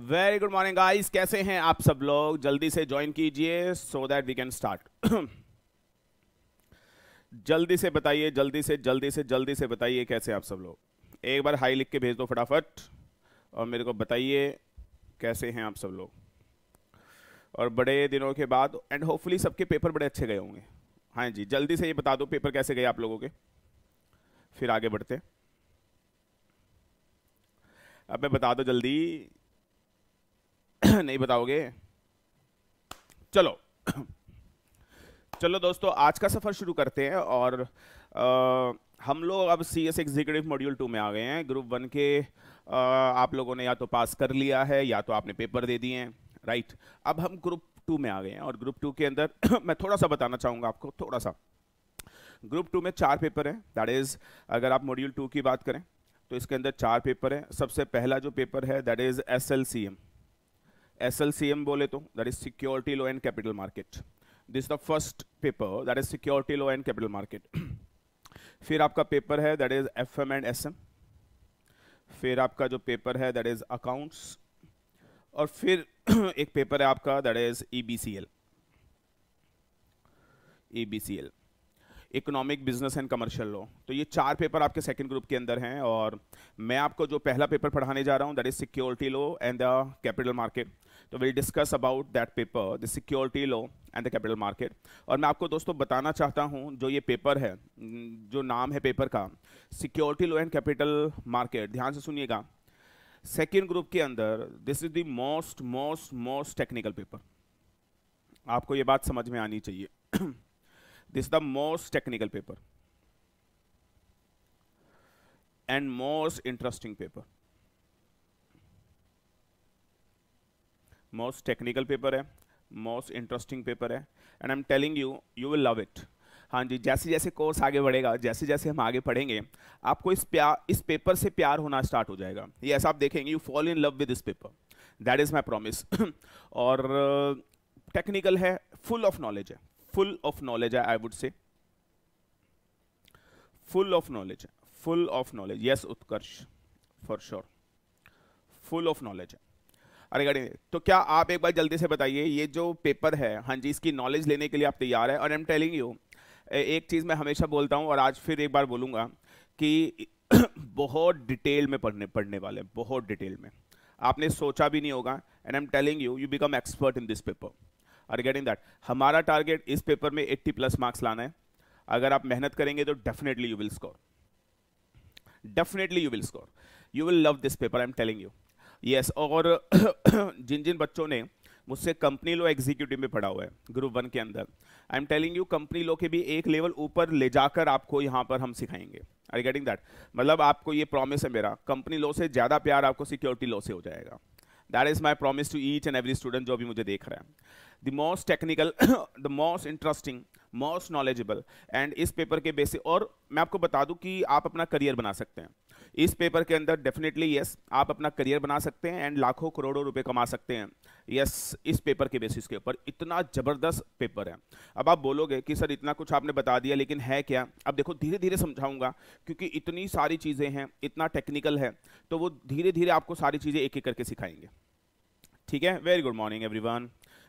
Very good morning guys कैसे हैं आप सब लोग जल्दी से ज्वाइन कीजिए so that we can start जल्दी से बताइए जल्दी से जल्दी से जल्दी से बताइए कैसे आप सब लोग एक बार हाई लिख के भेज दो फटाफट और मेरे को बताइए कैसे हैं आप सब लोग और बड़े दिनों के बाद एंड होपफुली सबके पेपर बड़े अच्छे गए होंगे हाँ जी जल्दी से ये बता दो पेपर कैसे गए आप लोगों के फिर आगे बढ़ते अब मैं बता दो जल्दी नहीं बताओगे चलो चलो दोस्तों आज का सफ़र शुरू करते हैं और आ, हम लोग अब C S executive module two में आ गए हैं ग्रुप वन के आ, आप लोगों ने या तो पास कर लिया है या तो आपने पेपर दे दिए हैं राइट अब हम ग्रुप टू में आ गए हैं और ग्रुप टू के अंदर मैं थोड़ा सा बताना चाहूँगा आपको थोड़ा सा ग्रुप टू में चार पेपर हैं दैट इज़ अगर आप मॉड्यूल टू की बात करें तो इसके अंदर चार पेपर हैं सबसे पहला जो पेपर है that is S L C M SLCM बोले तो that is security law and capital market. This is the first paper that is security law and capital market. फिर आपका पेपर है that is FM and SM. फिर आपका जो paper है that is accounts. और फिर एक पेपर है आपका that is EBCL. EBCL. Economic business and commercial law तो ये चार पेपर आपके सेकंड ग्रुप के अंदर हैं और मैं आपको जो पहला पेपर पढ़ाने जा रहा हूँ that is security law and the capital market तो will discuss about that paper the security law and the capital market और मैं आपको दोस्तों बताना चाहता हूँ जो ये पेपर है जो नाम है पेपर का security law and capital market ध्यान से सुनिएगा सेकेंड ग्रुप के अंदर this is the most most most technical paper आपको ये बात समझ में आनी चाहिए this the most technical paper and most interesting paper most technical paper है मोस्ट इंटरेस्टिंग पेपर है and I am telling you you will love it हाँ जी जैसे जैसे कोर्स आगे बढ़ेगा जैसे जैसे हम आगे पढ़ेंगे आपको इस प्यार इस पेपर से प्यार होना स्टार्ट हो जाएगा ये ऐसा आप देखेंगे you fall in love with this paper that is my promise और टेक्निकल uh, है फुल ऑफ नॉलेज है फुल ऑफ नॉलेज है I would say full of knowledge है full of knowledge yes Utkarsh for sure full of knowledge है Unacademy तो क्या आप एक बार जल्दी से बताइए ये जो पेपर है हाँ जी इसकी नॉलेज लेने के लिए आप तैयार है और आई एम टेलिंग यू एक चीज़ मैं हमेशा बोलता हूँ और आज फिर एक बार बोलूँगा कि बहुत डिटेल में पढ़ने पढ़ने वाले बहुत डिटेल में आपने सोचा भी नहीं होगा and I am telling you you become expert in this paper are getting that हमारा टारगेट इस पेपर में 80 प्लस मार्क्स लाना है अगर आप मेहनत करेंगे तो definitely you will score definitely you will score you will love this paper I am telling you yes और जिन जिन बच्चों ने मुझसे कंपनी लो एग्जीक्यूटिव में पढ़ा हुआ है ग्रुप वन के अंदर I am telling you company law के भी एक लेवल ऊपर ले जाकर आपको यहाँ पर हम सिखाएंगे आई गेटिंग दैट मतलब आपको ये प्रॉमिस है मेरा कंपनी लो से ज़्यादा प्यार आपको सिक्योरिटी लॉ से हो जाएगा that is my promise to each and every student जो भी मुझे देख रहा है the most technical the most interesting most knowledgeable and इस पेपर के बेसिस और मैं आपको बता दूं कि आप अपना करियर बना सकते हैं इस पेपर के अंदर डेफिनेटली यस आप अपना करियर बना सकते हैं एंड लाखों करोड़ों रुपए कमा सकते हैं यस इस पेपर के बेसिस के ऊपर इतना ज़बरदस्त पेपर है अब आप बोलोगे कि सर इतना कुछ आपने बता दिया लेकिन है क्या अब देखो धीरे धीरे समझाऊंगा क्योंकि इतनी सारी चीज़ें हैं इतना टेक्निकल है तो वो धीरे धीरे आपको सारी चीज़ें एक एक करके सिखाएंगे ठीक है वेरी गुड मॉर्निंग एवरी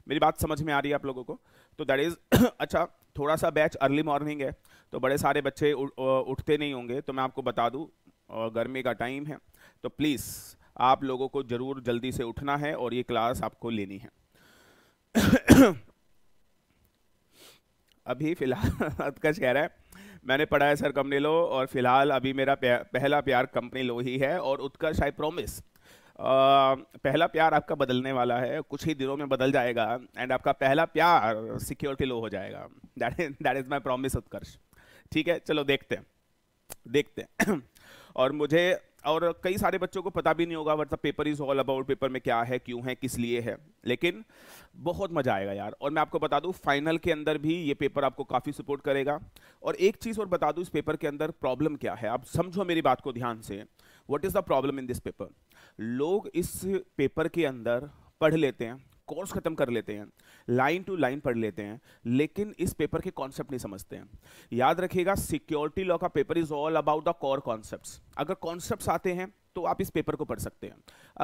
मेरी बात समझ में आ रही है आप लोगों को तो दैट इज़ अच्छा थोड़ा सा बैच अर्ली मॉर्निंग है तो बड़े सारे बच्चे उठते नहीं होंगे तो मैं आपको बता दूँ और गर्मी का टाइम है तो प्लीज़ आप लोगों को ज़रूर जल्दी से उठना है और ये क्लास आपको लेनी है अभी फ़िलहाल अतकश कह रहा है मैंने पढ़ा है सर कंपनी लो और फिलहाल अभी मेरा पहला प्यार कंपनी लो ही है और उत्कर्ष आई प्रोमिस पहला प्यार आपका बदलने वाला है कुछ ही दिनों में बदल जाएगा एंड आपका पहला प्यार सिक्योरिटी लो हो जाएगा that is that is my promise Utkarsh ठीक है चलो देखते हैं देखते हैं और मुझे और कई सारे बच्चों को पता भी नहीं होगा मतलब paper is all about paper में क्या है क्यों है किस लिए है लेकिन बहुत मज़ा आएगा यार और मैं आपको बता दूं फाइनल के अंदर भी ये पेपर आपको काफ़ी सपोर्ट करेगा और एक चीज़ और बता दूं इस पेपर के अंदर प्रॉब्लम क्या है आप समझो मेरी बात को ध्यान से what is the problem in this paper लोग इस पेपर के अंदर पढ़ लेते हैं कोर्स ख़त्म कर लेते हैं लाइन टू लाइन पढ़ लेते हैं लेकिन इस पेपर के कॉन्सेप्ट नहीं समझते हैं याद रखिएगा सिक्योरिटी लॉ का paper is all about the core concept अगर कॉन्सेप्ट आते हैं तो आप इस पेपर को पढ़ सकते हैं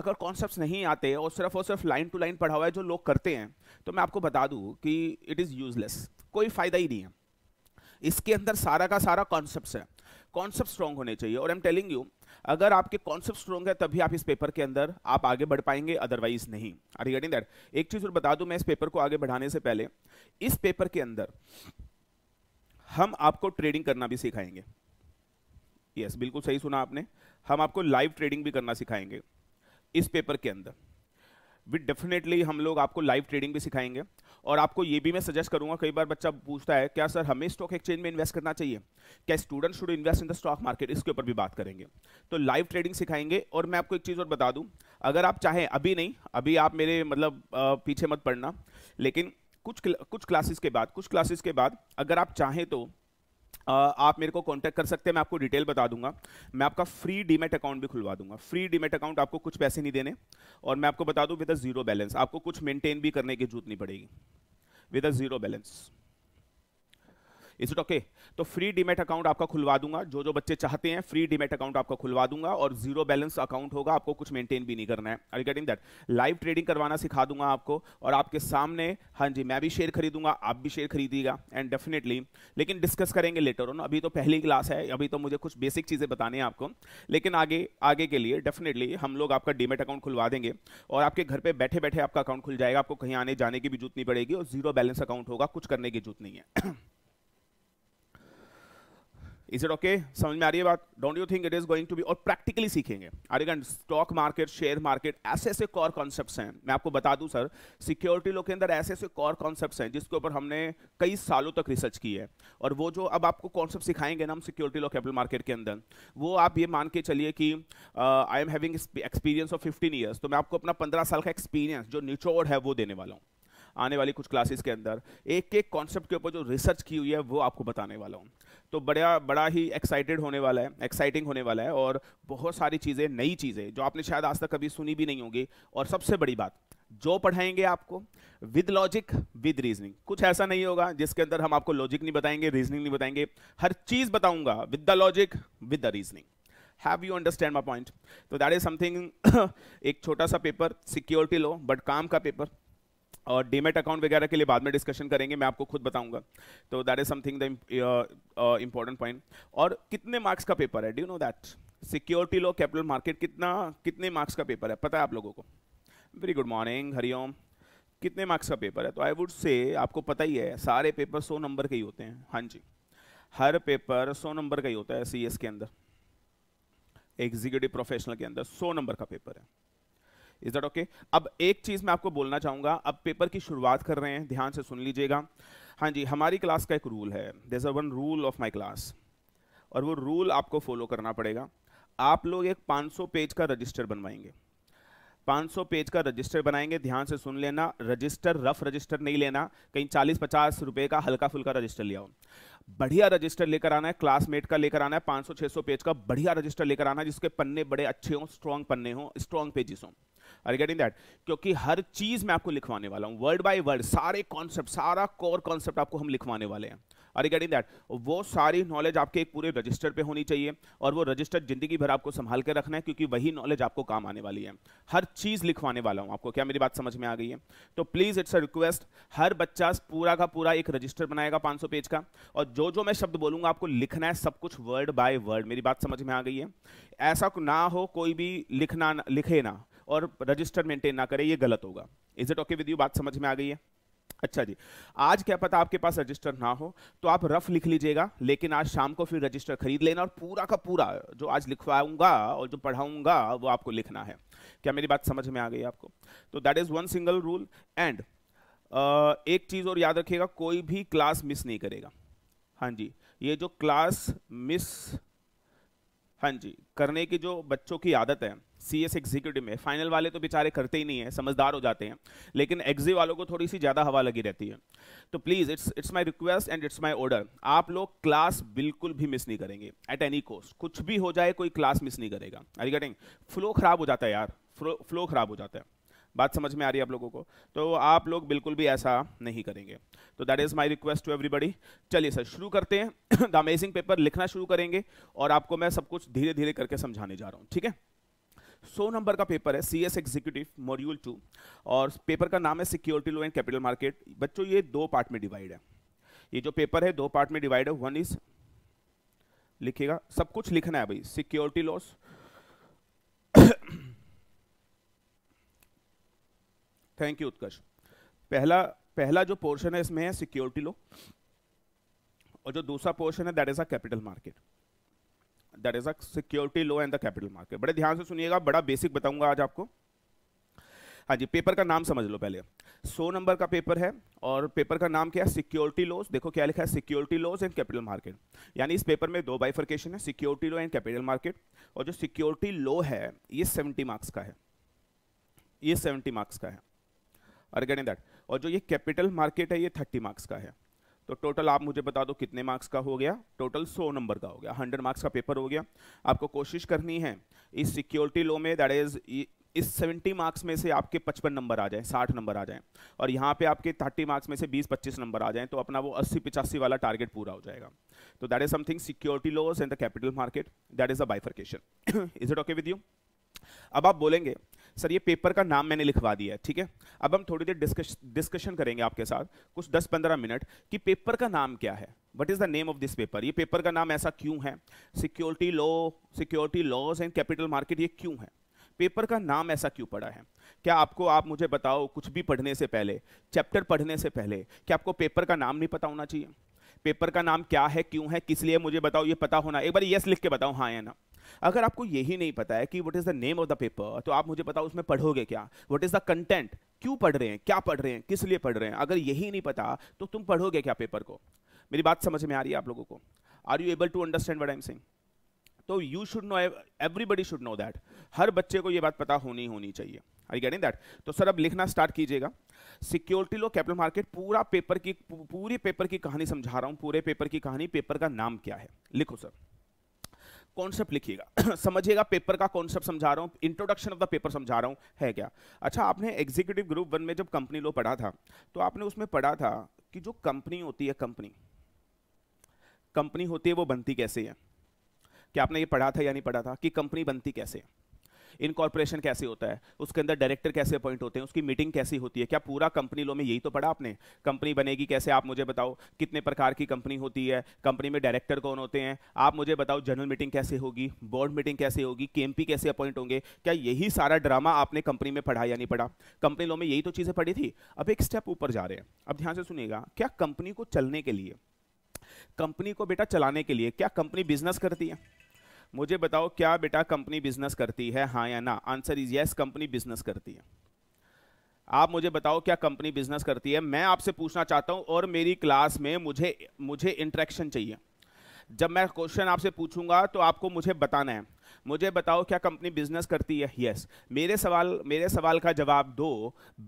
अगर कॉन्सेप्ट्स नहीं आते और सिर्फ और सिर्फ लाइन टू लाइन पढ़ा हुआ है जो लोग करते हैं तो मैं आपको बता दूं कि इट इज़ यूजलेस कोई फ़ायदा ही नहीं है इसके अंदर सारा का सारा कॉन्सेप्ट है कॉन्सेप्ट स्ट्रॉन्ग होने चाहिए और आई एम टेलिंग यू अगर आपके कॉन्सेप्ट स्ट्रॉन्ग है तभी आप इस पेपर के अंदर आप आगे बढ़ पाएंगे अदरवाइज नहीं आर रिगार्डिंग दैट एक चीज़ और बता दूं मैं इस पेपर को आगे बढ़ाने से पहले इस पेपर के अंदर हम आपको ट्रेडिंग करना भी सिखाएंगे यस बिल्कुल सही सुना आपने हम आपको लाइव ट्रेडिंग भी करना सिखाएंगे इस पेपर के अंदर विद डेफिनेटली हम लोग आपको लाइव ट्रेडिंग भी सिखाएंगे और आपको ये भी मैं सजेस्ट करूंगा कई बार बच्चा पूछता है क्या सर हमें स्टॉक एक्सचेंज में इन्वेस्ट करना चाहिए क्या student should invest in the stock market इसके ऊपर भी बात करेंगे तो लाइव ट्रेडिंग सिखाएंगे और मैं आपको एक चीज़ और बता दूँ अगर आप चाहें अभी नहीं अभी आप मेरे मतलब पीछे मत पड़ना लेकिन कुछ कुछ क्लासेस के बाद कुछ क्लासेस के बाद अगर आप चाहें तो आप मेरे को कांटेक्ट कर सकते हैं मैं आपको डिटेल बता दूंगा मैं आपका फ्री डीमेट अकाउंट भी खुलवा दूंगा फ्री डीमेट अकाउंट आपको कुछ पैसे नहीं देने और मैं आपको बता दूं विद अ जीरो बैलेंस आपको कुछ मेंटेन भी करने की जरूरत नहीं पड़ेगी with a zero balance is it okay तो फ्री डीमेट अकाउंट आपका खुलवा दूंगा जो जो बच्चे चाहते हैं फ्री डीमेट अकाउंट आपका खुलवा दूंगा और जीरो बैलेंस अकाउंट होगा आपको कुछ मेंटेन भी नहीं करना है I getting that live trading करवाना सिखा दूंगा आपको और आपके सामने हाँ जी मैं भी शेयर खरीदूंगा आप भी शेयर खरीदिएगा एंड डेफिनेटली लेकिन डिस्कस करेंगे लेटर ऑन अभी तो पहली क्लास है अभी तो मुझे कुछ बेसिक चीज़ें बताने हैं आपको लेकिन आगे आगे के लिए डेफिनेटली हम लोग आपका डीमेट अकाउंट खुलवा देंगे और आपके घर पर बैठे बैठे आपका अकाउंट खुल जाएगा आपको कहीं आने जाने की भी जरूरत नहीं पड़ेगी और जीरो बैलेंस अकाउंट होगा कुछ करने की जरूरत नहीं है इज इट ओके समझ में आ रही है बात don't you think it is going to be और प्रैक्टिकली सीखेंगे अरेगन स्टॉक मार्केट शेयर मार्केट ऐसे ऐसे कॉर कॉन्सेप्ट हैं मैं आपको बता दूं सर सिक्योरिटी लो के अंदर ऐसे ऐसे कॉर कॉन्सेप्ट हैं जिसके ऊपर हमने कई सालों तक रिसर्च की है और वो जो अब आपको कॉन्सेप्ट सिखाएंगे ना हम सिक्योरिटी लो कैपिटल मार्केट के अंदर वो आप ये मान के चलिए कि I am having experience of fifteen years तो मैं आपको अपना पंद्रह साल का एक्सपीरियंस जो निचोड़ है वो देने वाला हूँ आने वाली कुछ क्लासेस के अंदर एक एक कॉन्सेप्ट के ऊपर जो रिसर्च की हुई है वो आपको बताने वाला हूँ तो बड़ा बड़ा ही एक्साइटेड होने वाला है एक्साइटिंग होने वाला है और बहुत सारी चीज़ें नई चीज़ें जो आपने शायद आज तक कभी सुनी भी नहीं होंगी और सबसे बड़ी बात जो पढ़ाएंगे आपको विद लॉजिक विद रीजनिंग कुछ ऐसा नहीं होगा जिसके अंदर हम आपको लॉजिक नहीं बताएंगे रीजनिंग नहीं बताएंगे हर चीज़ बताऊंगा with the logic with the reasoning have you understand my point तो दैट इज समथिंग एक छोटा सा पेपर सिक्योरिटी लो बट काम का पेपर और डीमेट अकाउंट वगैरह के लिए बाद में डिस्कशन करेंगे मैं आपको खुद बताऊंगा तो that is something the important point और कितने मार्क्स का पेपर है do know that security law capital market कितना कितने मार्क्स का पेपर है पता है आप लोगों को वेरी गुड मॉर्निंग हरिओम कितने मार्क्स का पेपर है तो आई वुड से आपको पता ही है सारे पेपर सौ नंबर के ही होते हैं हाँ जी हर पेपर सौ नंबर का ही होता है सी के अंदर एग्जीक्यूटिव प्रोफेशनल के अंदर सौ नंबर का पेपर है इज दट ओके अब एक चीज़ मैं आपको बोलना चाहूंगा अब पेपर की शुरुआत कर रहे हैं ध्यान से सुन लीजिएगा हाँ जी हमारी क्लास का एक रूल है there a one rule of my class और वो रूल आपको फॉलो करना पड़ेगा आप लोग एक 500 पेज का रजिस्टर बनवाएंगे 500 पेज का रजिस्टर बनाएंगे ध्यान से सुन लेना रजिस्टर रफ रजिस्टर नहीं लेना कहीं 40-50 रुपए का हल्का फुल्का रजिस्टर ले आओ बढ़िया रजिस्टर लेकर आना है क्लासमेट का लेकर आना है 500-600 पेज का बढ़िया रजिस्टर लेकर आना है जिसके पन्ने बड़े अच्छे हों स्ट्रॉन्ग पन्ने हों स्ट्रॉन्ग पेजेस हों आर गेटिंग दैट क्योंकि हर चीज मैं आपको लिखवाने वाला हूँ वर्ड बाय वर्ड सारे कॉन्सेप्ट सारा कोर कॉन्सेप्ट आपको हम लिखवाने वाले हैं आर गेटिंग दैट वो सारी नॉलेज आपके एक पूरे रजिस्टर पे होनी चाहिए और वो रजिस्टर जिंदगी भर आपको संभाल के रखना है क्योंकि वही नॉलेज आपको काम आने वाली है हर चीज़ लिखवाने वाला हूं आपको क्या मेरी बात समझ में आ गई है तो प्लीज़ इट्स अ रिक्वेस्ट हर बच्चा पूरा का पूरा एक रजिस्टर बनाएगा पांच पेज का और जो जो मैं शब्द बोलूंगा आपको लिखना है सब कुछ वर्ड बाय वर्ड मेरी बात समझ में आ गई है ऐसा ना हो कोई भी लिखना लिखे ना और रजिस्टर मेंटेन ना करे ये गलत होगा is it okay with you बात समझ में आ गई है अच्छा जी आज क्या पता आपके पास रजिस्टर ना हो तो आप रफ लिख लीजिएगा लेकिन आज शाम को फिर रजिस्टर खरीद लेना और पूरा का पूरा जो आज लिखवाऊंगा और जो पढ़ाऊंगा वो आपको लिखना है क्या मेरी बात समझ में आ गई आपको तो that is one single rule and एक चीज़ और याद रखिएगा कोई भी क्लास मिस नहीं करेगा हाँ जी ये जो क्लास मिस हाँ जी करने की जो बच्चों की आदत है सी एस एग्जीक्यूटिव में फाइनल वाले तो बेचारे करते ही नहीं है समझदार हो जाते हैं लेकिन एग्जी वालों को थोड़ी सी ज़्यादा हवा लगी रहती है तो please it's it's my request and it's my order आप लोग क्लास बिल्कुल भी मिस नहीं करेंगे एट एनी कोस्ट कुछ भी हो जाए कोई क्लास मिस नहीं करेगा आई गेटिंग फ्लो खराब हो जाता है यार फ्लो फ्लो खराब हो जाता है बात समझ में आ रही है आप लोगों को तो आप लोग बिल्कुल भी ऐसा नहीं करेंगे तो that is my request to everybody चलिए सर शुरू करते हैं द अमेजिंग पेपर लिखना शुरू करेंगे और आपको मैं सब कुछ धीरे धीरे करके समझाने जा रहा हूँ ठीक है सौ नंबर का पेपर है C S executive module two और पेपर का नाम है security law and capital market बच्चों ये दो पार्ट में डिवाइड है ये जो पेपर है दो पार्ट में डिवाइड है वन इज लिखेगा सब कुछ लिखना है भाई security laws thank you Utkarsh पहला पहला जो पोर्शन है इसमें है सिक्योरिटी लो और जो दूसरा पोर्शन है that is a capital market that is a security law and the capital market बड़े ध्यान से सुनिएगा बड़ा बेसिक बताऊंगा आज आपको हाँ जी पेपर का नाम समझ लो पहले सौ नंबर का पेपर है और पेपर का नाम क्या है सिक्योरिटी लॉस देखो क्या लिखा है security laws and capital market यानी इस पेपर में दो बाइफर्केशन है security law and capital market और जो सिक्योरिटी लो है ये सेवेंटी मार्क्स का है ये सेवेंटी मार्क्स का है और गेट दैट और जो ये कैपिटल मार्केट है ये थर्टी मार्क्स का है तो टोटल आप मुझे बता दो कितने मार्क्स का हो गया टोटल 100 नंबर का हो गया 100 मार्क्स का पेपर हो गया आपको कोशिश करनी है इस सिक्योरिटी लो में दैट इज इस 70 मार्क्स में से आपके 55 नंबर आ जाए 60 नंबर आ जाए और यहाँ पे आपके 30 मार्क्स में से 20-25 नंबर आ जाए तो अपना वो 80-85 वाला टारगेट पूरा हो जाएगा तो that is something security laws and the capital market that is a bifurcation is it okay with you अब आप बोलेंगे सर ये पेपर का नाम मैंने लिखवा दिया है ठीक है अब हम थोड़ी देर डिस्कश डिस्कशन करेंगे आपके साथ कुछ 10-15 मिनट कि पेपर का नाम क्या है what is the name of this paper ये पेपर का नाम ऐसा क्यों है security law security laws and capital market ये क्यों है पेपर का नाम ऐसा क्यों पड़ा है क्या आपको आप मुझे बताओ कुछ भी पढ़ने से पहले चैप्टर पढ़ने से पहले क्या आपको पेपर का नाम नहीं पता होना चाहिए पेपर का नाम क्या है क्यों है किस लिए मुझे बताओ ये पता होना एक बार यस लिख के बताओ हाँ या ना अगर आपको यही नहीं पता है कि what is the name of the paper तो आप मुझे बताओ उसमें पढ़ोगे क्या वट इज़ द कंटेंट क्यों पढ़ रहे हैं क्या पढ़ रहे हैं किस लिए पढ़ रहे हैं अगर यही नहीं पता तो तुम पढ़ोगे क्या पेपर को मेरी बात समझ में आ रही है आप लोगों को are you able to understand what I am saying तो you should know everybody should know that हर बच्चे को ये बात पता होनी होनी चाहिए आई गेटिंग दैट तो सर अब लिखना स्टार्ट कीजिएगा सिक्योरिटी लो कैपिटल मार्केट पूरा पेपर की पूरे पेपर की कहानी समझा रहा हूँ पूरे पेपर की कहानी पेपर का नाम क्या है लिखो सर कॉन्सेप्ट लिखिएगा समझिएगा पेपर का कॉन्सेप्ट समझा रहा हूँ इंट्रोडक्शन ऑफ द पेपर समझा रहा हूँ है क्या अच्छा आपने एग्जीक्यूटिव ग्रुप वन में जब कंपनी लो पढ़ा था तो आपने उसमें पढ़ा था कि जो कंपनी होती है कंपनी कंपनी होती है वो बनती कैसे है क्या आपने ये पढ़ा था या नहीं पढ़ा था कि कंपनी बनती कैसे है इनकॉर्पोरेशन कैसे होता है उसके अंदर डायरेक्टर कैसे अपॉइंट होते हैं उसकी मीटिंग कैसी होती है क्या पूरा कंपनी लो में यही तो पढ़ा आपने कंपनी बनेगी कैसे आप मुझे बताओ कितने प्रकार की कंपनी होती है कंपनी में डायरेक्टर कौन होते हैं आप मुझे बताओ जनरल मीटिंग कैसे होगी बोर्ड मीटिंग कैसे होगी के कैसे अपॉइंट होंगे क्या यही सारा ड्रामा आपने कंपनी में पढ़ा या नहीं पढ़ा कंपनी लो में यही तो चीज़ें पढ़ी थी अब एक स्टेप ऊपर जा रहे हैं अब ध्यान से सुनिएगा क्या कंपनी को चलने के लिए कंपनी को बेटा चलाने के लिए क्या कंपनी बिजनेस करती है मुझे बताओ क्या बेटा कंपनी बिजनेस करती है हाँ या ना answer is yes company business करती है आप मुझे बताओ क्या कंपनी बिजनेस करती है मैं आपसे पूछना चाहता हूं और मेरी क्लास में मुझे मुझे इंट्रैक्शन चाहिए जब मैं क्वेश्चन आपसे पूछूंगा तो आपको मुझे बताना है मुझे बताओ क्या कंपनी बिजनेस करती है यस मेरे सवाल मेरे सवाल का जवाब दो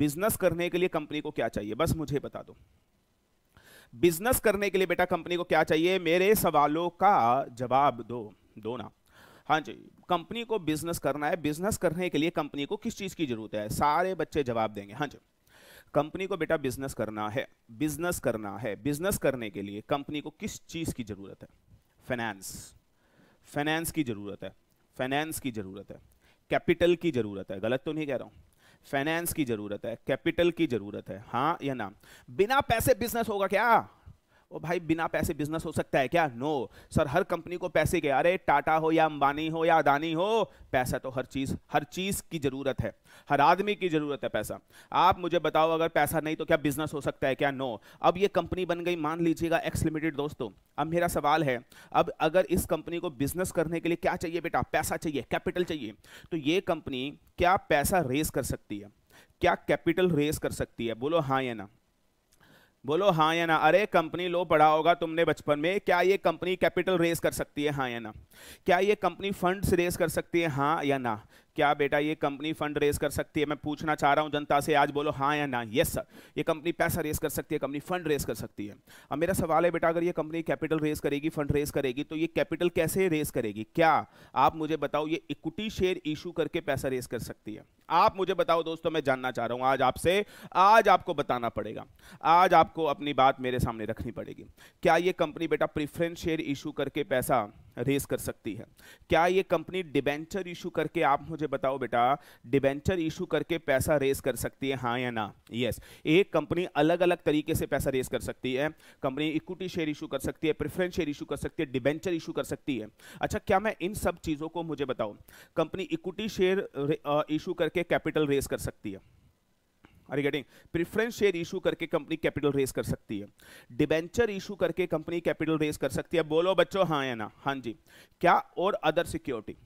बिजनेस करने के लिए कंपनी को क्या चाहिए बस मुझे बता दो बिजनेस करने के लिए बेटा कंपनी को क्या चाहिए मेरे सवालों का जवाब दो दो ना हाँ जी कंपनी को बिजनेस करना है बिजनेस करने के लिए कंपनी को किस चीज़ की जरूरत है सारे बच्चे जवाब देंगे हाँ जी कंपनी को बेटा बिजनेस करना है बिजनेस करना है बिजनेस करने के लिए कंपनी को किस चीज़ की ज़रूरत है फाइनेंस फाइनेंस की ज़रूरत है फाइनेंस की ज़रूरत है कैपिटल की ज़रूरत है गलत तो नहीं कह रहा हूँ फाइनेंस की ज़रूरत है कैपिटल की ज़रूरत है हाँ या ना बिना पैसे बिजनेस होगा क्या ओ भाई बिना पैसे बिजनेस हो सकता है क्या नो सर हर कंपनी को पैसे के अरे टाटा हो या अंबानी हो या अदानी हो पैसा तो हर चीज़ हर चीज़ की ज़रूरत है हर आदमी की ज़रूरत है पैसा आप मुझे बताओ अगर पैसा नहीं तो क्या बिजनेस हो सकता है क्या नो अब ये कंपनी बन गई मान लीजिएगा एक्स लिमिटेड दोस्तों अब मेरा सवाल है अब अगर इस कंपनी को बिजनेस करने के लिए क्या चाहिए बेटा पैसा चाहिए कैपिटल चाहिए तो ये कंपनी क्या पैसा रेस कर सकती है क्या कैपिटल रेस कर सकती है बोलो हाँ या ना बोलो हाँ या ना अरे कंपनी लो पढ़ा होगा तुमने बचपन में क्या ये कंपनी कैपिटल रेस कर सकती है हाँ या ना क्या ये कंपनी फंड्स रेस कर सकती है हाँ या ना क्या बेटा ये कंपनी फंड रेज कर सकती है मैं पूछना चाह रहा हूँ जनता से आज बोलो हाँ या ना यस सर ये कंपनी पैसा रेज कर सकती है कंपनी फंड रेज कर सकती है अब मेरा सवाल है बेटा अगर ये कंपनी कैपिटल रेज करेगी फंड रेज करेगी तो ये कैपिटल कैसे रेज करेगी क्या आप मुझे बताओ ये इक्विटी शेयर इशू करके पैसा रेज कर सकती है आप मुझे बताओ दोस्तों मैं जानना चाह रहा हूँ आज आपसे आज आपको बताना पड़ेगा आज आपको अपनी बात मेरे सामने रखनी पड़ेगी क्या ये कंपनी बेटा प्रिफरेंस शेयर इशू करके पैसा रेस कर सकती है क्या ये कंपनी डिबेंचर इशू करके आप मुझे बताओ बेटा डिबेंचर इशू करके पैसा रेस कर सकती है हाँ या ना यस एक कंपनी अलग अलग तरीके से पैसा रेस कर सकती है कंपनी इक्विटी शेयर इशू कर सकती है प्रेफरेंस शेयर इशू कर सकती है डिबेंचर इशू कर सकती है अच्छा क्या मैं इन सब चीज़ों को मुझे बताऊँ कंपनी इक्विटी शेयर इशू करके कैपिटल रेस कर सकती है regarding getting preference share issue करके कंपनी कैपिटल रेस कर सकती है डिबेंचर इशू करके कंपनी कैपिटल रेस कर सकती है बोलो बच्चों हाँ या ना हाँ जी क्या और अदर सिक्योरिटी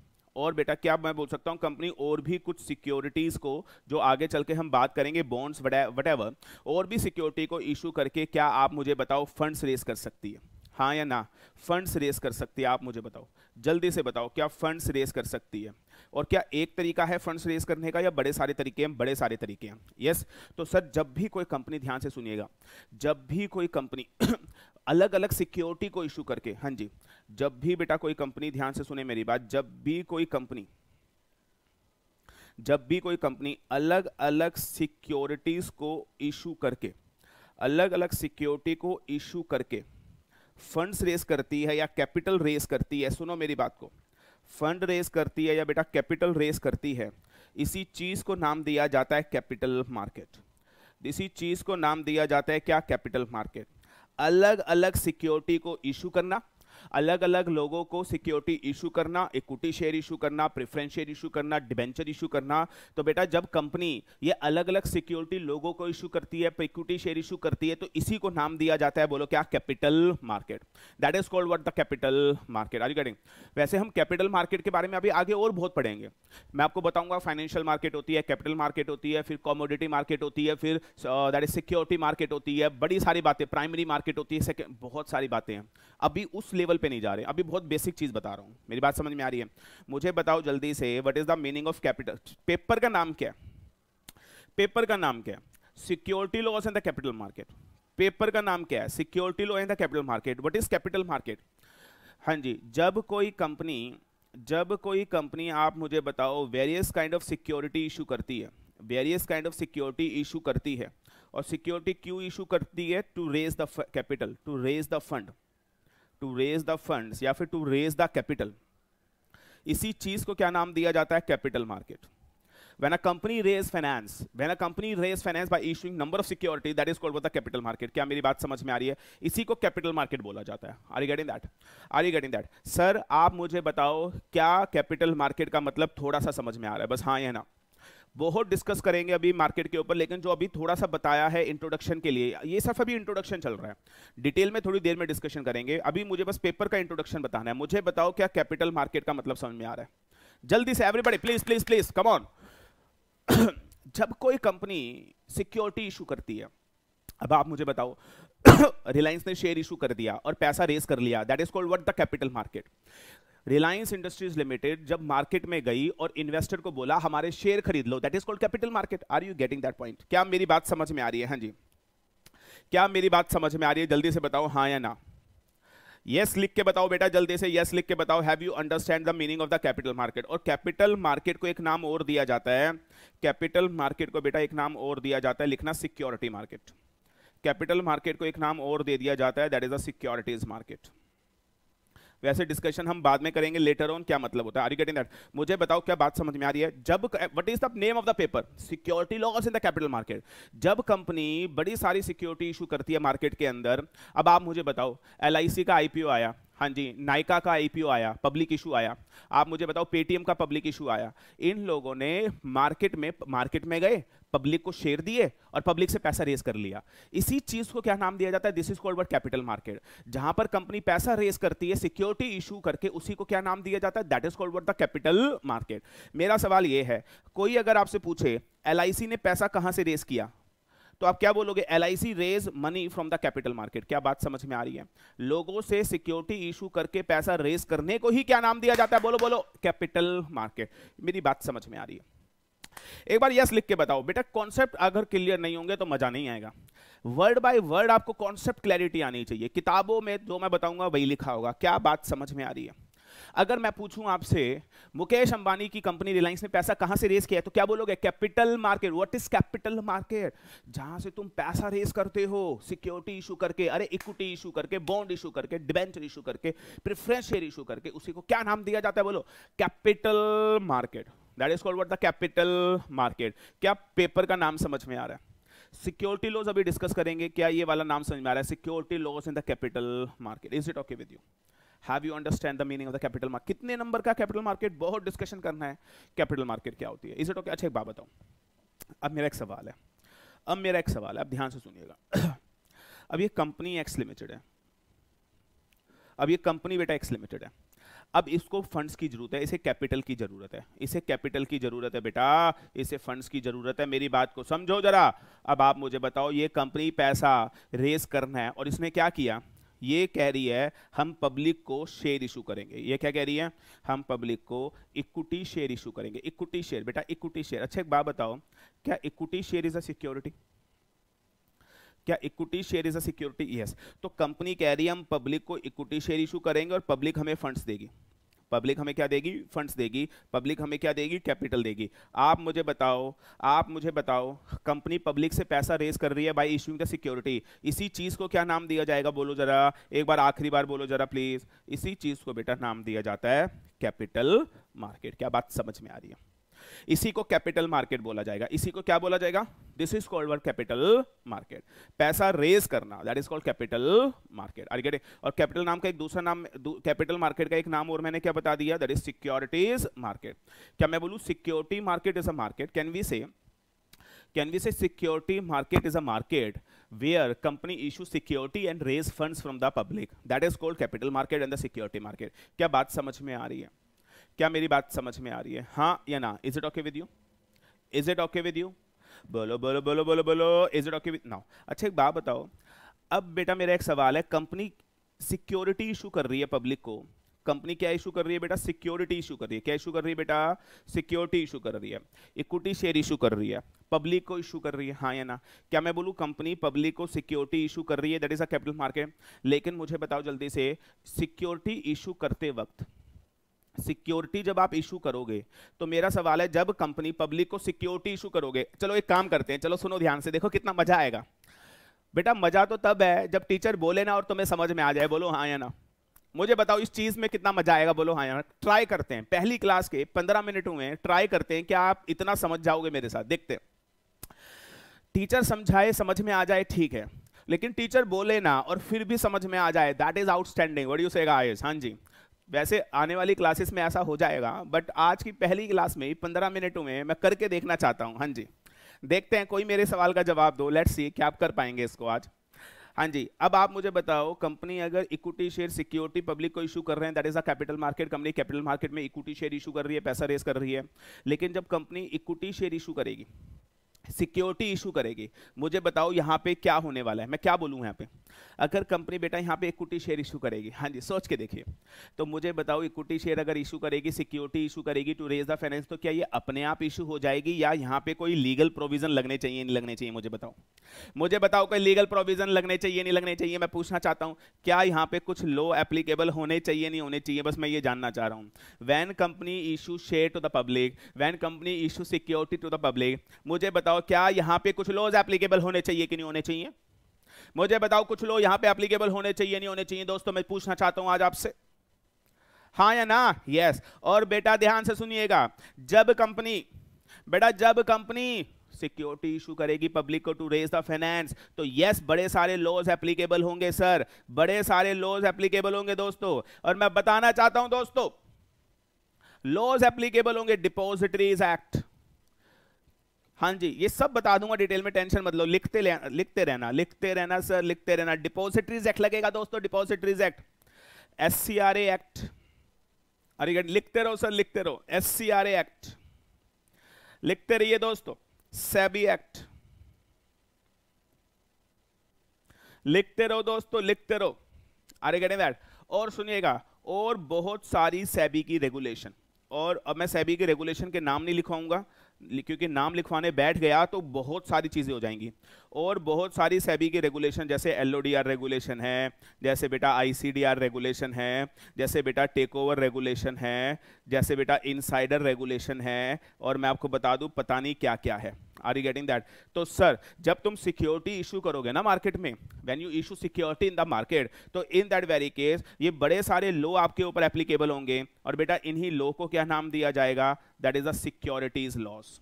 और बेटा क्या मैं बोल सकता हूँ कंपनी और भी कुछ सिक्योरिटीज़ को जो आगे चल के हम बात करेंगे बॉन्ड्स वट और भी सिक्योरिटी को इशू करके क्या आप मुझे बताओ फंड्स रेस कर सकती है हाँ या ना फंड्स रेस कर सकती है आप मुझे बताओ जल्दी से बताओ क्या फंड्स रेस कर सकती है और क्या एक तरीका है फंड्स रेस करने का या बड़े सारे तरीके हैं बड़े सारे तरीके हैं यस तो सर जब भी कोई कंपनी ध्यान से सुनिएगा जब भी कोई कंपनी अलग अलग सिक्योरिटी को इशू करके हाँ जी जब भी बेटा कोई कंपनी ध्यान से सुने मेरी बात जब भी कोई कंपनी जब भी कोई कंपनी अलग अलग सिक्योरिटीज़ को इशू करके अलग अलग सिक्योरिटी को इशू करके फंड्स रेस करती है या कैपिटल रेस करती है सुनो मेरी बात को फंड रेस करती है या बेटा कैपिटल रेस करती है इसी चीज़ को नाम दिया जाता है कैपिटल मार्केट इसी चीज़ को नाम दिया जाता है क्या कैपिटल मार्केट अलग अलग सिक्योरिटी को इशू करना अलग अलग लोगों को सिक्योरिटी इशू करना इक्विटी शेयर इशू करना प्रिफरेंस शेयर इशू करना डिबेंचर इशू करना तो बेटा जब कंपनी ये अलग अलग सिक्योरिटी लोगों को इशू करती है इक्विटी शेयर इशू करती है तो इसी को नाम दिया जाता है बोलो क्या capital market that is called what the capital market are you getting वैसे हम कैपिटल मार्केट के बारे में अभी आगे और बहुत पढ़ेंगे मैं आपको बताऊंगा फाइनेंशियल मार्केट होती है कैपिटल मार्केट होती है फिर कॉमोडिटी मार्केट होती है फिर दैट इज सिक्योरिटी मार्केट होती है बड़ी सारी बातें प्राइमरी मार्केट होती है बहुत सारी बातें हैं अभी उस लेवल लेवल पे नहीं जा रहे अभी बहुत बेसिक चीज़ बता रहा हूँ मेरी बात समझ में आ रही है मुझे बताओ जल्दी से what is the meaning of capital paper का नाम क्या है पेपर का नाम क्या है security laws in the capital market paper का नाम क्या है security law in the capital market what is capital market हाँ जी जब कोई कंपनी जब कोई कंपनी आप मुझे बताओ various kind of security issue करती है various kind of security issue करती है और सिक्योरिटी क्यों इशू करती है to raise the capital to raise the fund to raise the funds या फिर टू रेज द कैपिटल इसी चीज को क्या नाम दिया जाता है capital market when a company raise finance when a company raise finance by issuing number of security that is called what the capital market क्या मेरी बात समझ में आ रही है इसी को कैपिटल मार्केट बोला जाता है are you getting that are you getting that sir आप मुझे बताओ क्या कैपिटल मार्केट का मतलब थोड़ा सा समझ में आ रहा है बस हाँ या ना बहुत डिस्कस करेंगे अभी मार्केट के ऊपर लेकिन जो अभी थोड़ा सा बताया है इंट्रोडक्शन के लिए ये सिर्फ अभी इंट्रोडक्शन चल रहा है डिटेल में थोड़ी देर में डिस्कशन करेंगे अभी मुझे बस पेपर का इंट्रोडक्शन बताना है मुझे बताओ क्या कैपिटल मार्केट का मतलब समझ में आ रहा है जल्दी से everybody please please please come on जब कोई कंपनी सिक्योरिटी इशू करती है अब आप मुझे बताओ रिलायंस ने शेयर इशू कर दिया और पैसा रेस कर लिया that is called what the capital market Reliance Industries Limited जब मार्केट में गई और इन्वेस्टर को बोला हमारे शेयर खरीद लो that is called capital market are you getting that point क्या मेरी बात समझ में आ रही है हाँ जी क्या मेरी बात समझ में आ रही है जल्दी से बताओ हाँ या ना यस yes, लिख के बताओ बेटा जल्दी से यस yes, लिख के बताओ have you understand the meaning of the capital market और कैपिटल मार्केट को एक नाम और दिया जाता है कैपिटल मार्केट को बेटा एक नाम और दिया जाता है लिखना सिक्योरिटी मार्केट कैपिटल मार्केट को एक नाम और दे दिया जाता है that is a securities market वैसे डिस्कशन हम बाद में करेंगे लेटर ऑन क्या मतलब होता है आर यू गेटिंग दैट मुझे बताओ क्या बात समझ में आ रही है जब what is the name of the paper security laws in the capital market जब कंपनी बड़ी सारी सिक्योरिटी इशू करती है मार्केट के अंदर अब आप मुझे बताओ एल का आईपीओ आया हाँ जी नायका का आई आया पब्लिक इशू आया आप मुझे बताओ पेटीएम का पब्लिक इशू आया इन लोगों ने मार्केट में मार्केट में गए पब्लिक को शेयर दिए और पब्लिक से पैसा रेस कर लिया इसी चीज को क्या नाम दिया जाता है this is called capital market जहां पर कंपनी पैसा रेस करती है सिक्योरिटी इशू करके उसी को क्या नाम दिया जाता है that is called word the capital market मेरा सवाल यह है कोई अगर आपसे पूछे एल ने पैसा कहां से रेस किया तो आप क्या बोलोगे I'll raise money from the capital market क्या बात समझ में आ रही है लोगों से सिक्योरिटी इशू करके पैसा रेज करने को ही क्या नाम दिया जाता है बोलो बोलो कैपिटल मार्केट मेरी बात समझ में आ रही है एक बार यस लिख के बताओ बेटा कॉन्सेप्ट अगर क्लियर नहीं होंगे तो मजा नहीं आएगा वर्ड बाय वर्ड आपको कॉन्सेप्ट क्लैरिटी आनी चाहिए किताबों में जो मैं बताऊंगा वही लिखा होगा क्या बात समझ में आ रही है अगर मैं पूछूं आपसे मुकेश अंबानी की कंपनी रिलायंस ने पैसा कहां से रेस किया तो क्या बोलोगे capital market what is capital market जहां से तुम पैसा रेस करते हो सिक्योरिटी इशू करके अरे इक्विटी इशू करके बॉन्ड इशू करके डिबेंचर इशू करके प्रिफरेंस शेयर इशू करके उसी को क्या नाम दिया जाता है बोलो capital market that is called what the capital market क्या पेपर का नाम समझ में आ रहा है सिक्योरिटी लॉज अभी डिस्कस करेंगे क्या ये वाला नाम समझ में आ रहा है security laws in the capital market is it okay with you have you understand the meaning of the capital market कितने नंबर का कैपिटल मार्केट बहुत डिस्कशन करना है कैपिटल मार्केट क्या होती है इट ओके अच्छा एक बात बताऊँ अब मेरा एक सवाल है अब मेरा एक सवाल है अब ध्यान से सुनिएगा अब ये कंपनी एक्स लिमिटेड है अब ये कंपनी बेटा एक्स लिमिटेड है अब इसको फंड्स की जरूरत है इसे कैपिटल की जरूरत है इसे कैपिटल की जरूरत है बेटा इसे फंड्स की जरूरत है मेरी बात को समझो जरा अब आप मुझे बताओ ये कंपनी पैसा रेस करना है और इसने क्या किया ये कह रही है हम पब्लिक को शेयर इशू करेंगे ये क्या कह रही है हम पब्लिक को इक्विटी शेयर इशू करेंगे इक्विटी शेयर बेटा इक्विटी शेयर अच्छा एक बात बताओ क्या equity share is a security क्या equity share is a security yes तो कंपनी कह रही है हम पब्लिक को इक्विटी शेयर इशू करेंगे और पब्लिक हमें फंड्स देगी पब्लिक हमें क्या देगी फंड्स देगी पब्लिक हमें क्या देगी कैपिटल देगी आप मुझे बताओ आप मुझे बताओ कंपनी पब्लिक से पैसा रेज कर रही है बाई इशूइंग द सिक्योरिटी इसी चीज़ को क्या नाम दिया जाएगा बोलो जरा एक बार आखिरी बार बोलो जरा प्लीज़ इसी चीज़ को बेटा नाम दिया जाता है कैपिटल मार्केट क्या बात समझ में आ रही है इसी को कैपिटल मार्केट बोला जाएगा इसी को क्या बोला जाएगा this is called word capital market पैसा रेज करना that is called capital market अरगेट और कैपिटल नाम का एक दूसरा नाम कैपिटल मार्केट का एक नाम और मैंने क्या बता दिया दैट इज सिक्योरिटीज मार्केट क्या मैं बोलू security market is a market can we say can we say security market is a market where company issue security and raise fund from the public that is called capital market and the security market क्या बात समझ में आ रही है क्या मेरी बात समझ में आ रही है हाँ या ना is it okay with you is it okay with you बोलो बोलो बोलो बोलो बोलो is it okay with now अच्छा एक बात बताओ अब बेटा मेरा एक सवाल है कंपनी सिक्योरिटी इशू कर रही है पब्लिक को कंपनी क्या इशू कर रही है बेटा सिक्योरिटी इशू कर रही है क्या इशू कर रही है बेटा सिक्योरिटी इशू कर रही है इक्विटी शेयर इशू कर रही है पब्लिक को इशू कर रही है हाँ या ना क्या मैं बोलूँ कंपनी पब्लिक को सिक्योरिटी इशू कर रही है that is a capital market लेकिन मुझे बताओ जल्दी से सिक्योरिटी इशू करते वक्त सिक्योरिटी जब आप इशू करोगे तो मेरा सवाल है जब कंपनी पब्लिक को सिक्योरिटी इशू करोगे चलो एक काम करते हैं चलो सुनो ध्यान से देखो कितना मजा आएगा बेटा मजा तो तब है जब टीचर बोले ना और तुम्हें समझ में आ जाए बोलो हाँ या ना मुझे बताओ इस चीज में कितना मजा आएगा बोलो हाँ ना ट्राई करते हैं पहली क्लास के पंद्रह मिनट हुए ट्राई करते हैं क्या आप इतना समझ जाओगे मेरे साथ देखते हैं टीचर समझाए समझ में आ जाए ठीक है लेकिन टीचर बोले ना और फिर भी समझ में आ जाए that is outstanding what you say Ayush हाँ जी वैसे आने वाली क्लासेस में ऐसा हो जाएगा बट आज की पहली क्लास में पंद्रह मिनटों में मैं करके देखना चाहता हूँ हाँ जी देखते हैं कोई मेरे सवाल का जवाब दो लेट्स सी क्या आप कर पाएंगे इसको आज हाँ जी अब आप मुझे बताओ कंपनी अगर इक्विटी शेयर सिक्योरिटी पब्लिक को इशू कर रहे हैं that is a capital market company capital market में इक्विटी शेयर इशू कर रही है पैसा रेस कर रही है लेकिन जब कंपनी इक्विटी शेयर इशू करेगी सिक्योरिटी इशू करेगी मुझे बताओ यहाँ पे क्या होने वाला है मैं क्या बोलूँ यहाँ पे अगर कंपनी बेटा यहाँ पे इक्विटी शेयर इशू करेगी हाँ जी सोच के देखिए तो मुझे बताओ इक्विटी शेयर अगर इशू करेगी सिक्योरिटी इशू करेगी टू रेज द फाइनेंस तो क्या ये अपने आप इशू हो जाएगी या यहाँ पे कोई लीगल प्रोविजन लगने चाहिए नहीं लगने चाहिए मुझे बताओ मुझे बताओ कोई लीगल प्रोविजन लगने चाहिए नहीं लगने चाहिए मैं पूछना चाहता हूँ क्या यहाँ पे कुछ लो एप्लीकेबल होने चाहिए नहीं होने चाहिए बस मैं ये जानना चाह रहा हूँ when company issue share to the public when company issue security to the public मुझे बताओ बताओ क्या यहां पे कुछ लॉज एप्लीकेबल होने चाहिए कि नहीं होने चाहिए मुझे बताओ कुछ लॉ यहां पे एप्लीकेबल होने चाहिए नहीं होने चाहिए दोस्तों मैं पूछना चाहता हूं आज आपसे हाँ या ना यस और बेटा ध्यान से सुनिएगा जब कंपनी बेटा जब कंपनी सिक्योरिटी इशू करेगी पब्लिक को टू रेज द फाइनेंस तो यस बड़े सारे लॉज एप्लीकेबल होंगे सर बड़े सारे लॉज एप्लीकेबल होंगे दोस्तों और मैं बताना चाहता हूं दोस्तों लॉज एप्लीकेबल होंगे डिपोजिटरीज एक्ट हाँ जी ये सब बता दूंगा डिटेल में टेंशन मत लो लिखते लिखते रहना लिखते रहना सर लिखते रहना डिपोजिटरीज एक्ट लगेगा दोस्तों depositories act S C R act अरे लिखते रहो सर लिखते रहो एस सी आर एक्ट लिखते रहिए दोस्तों सेबी एक्ट e लिखते रहो दोस्तों लिखते रहो अरे गेटिंग बैठ और सुनिएगा और बहुत सारी सेबी e की रेगुलेशन और अब मैं सेबी e के रेगुलेशन के नाम नहीं लिखाऊंगा क्योंकि नाम लिखवाने बैठ गया तो बहुत सारी चीज़ें हो जाएंगी और बहुत सारी सेबी की रेगुलेशन जैसे एल रेगुलेशन है जैसे बेटा आई रेगुलेशन है जैसे बेटा टेक ओवर रेगुलेशन है जैसे बेटा इनसाइडर रेगुलेशन है और मैं आपको बता दूँ पता नहीं क्या क्या है आर यू गेटिंग दैट तो सर जब तुम सिक्योरिटी इशू करोगे ना मार्केट में when you issue security in the market तो इन दैट वेरी केस ये बड़े सारे लो आपके ऊपर एप्लीकेबल होंगे और बेटा इन्हीं लो को क्या नाम दिया जाएगा that is the securities laws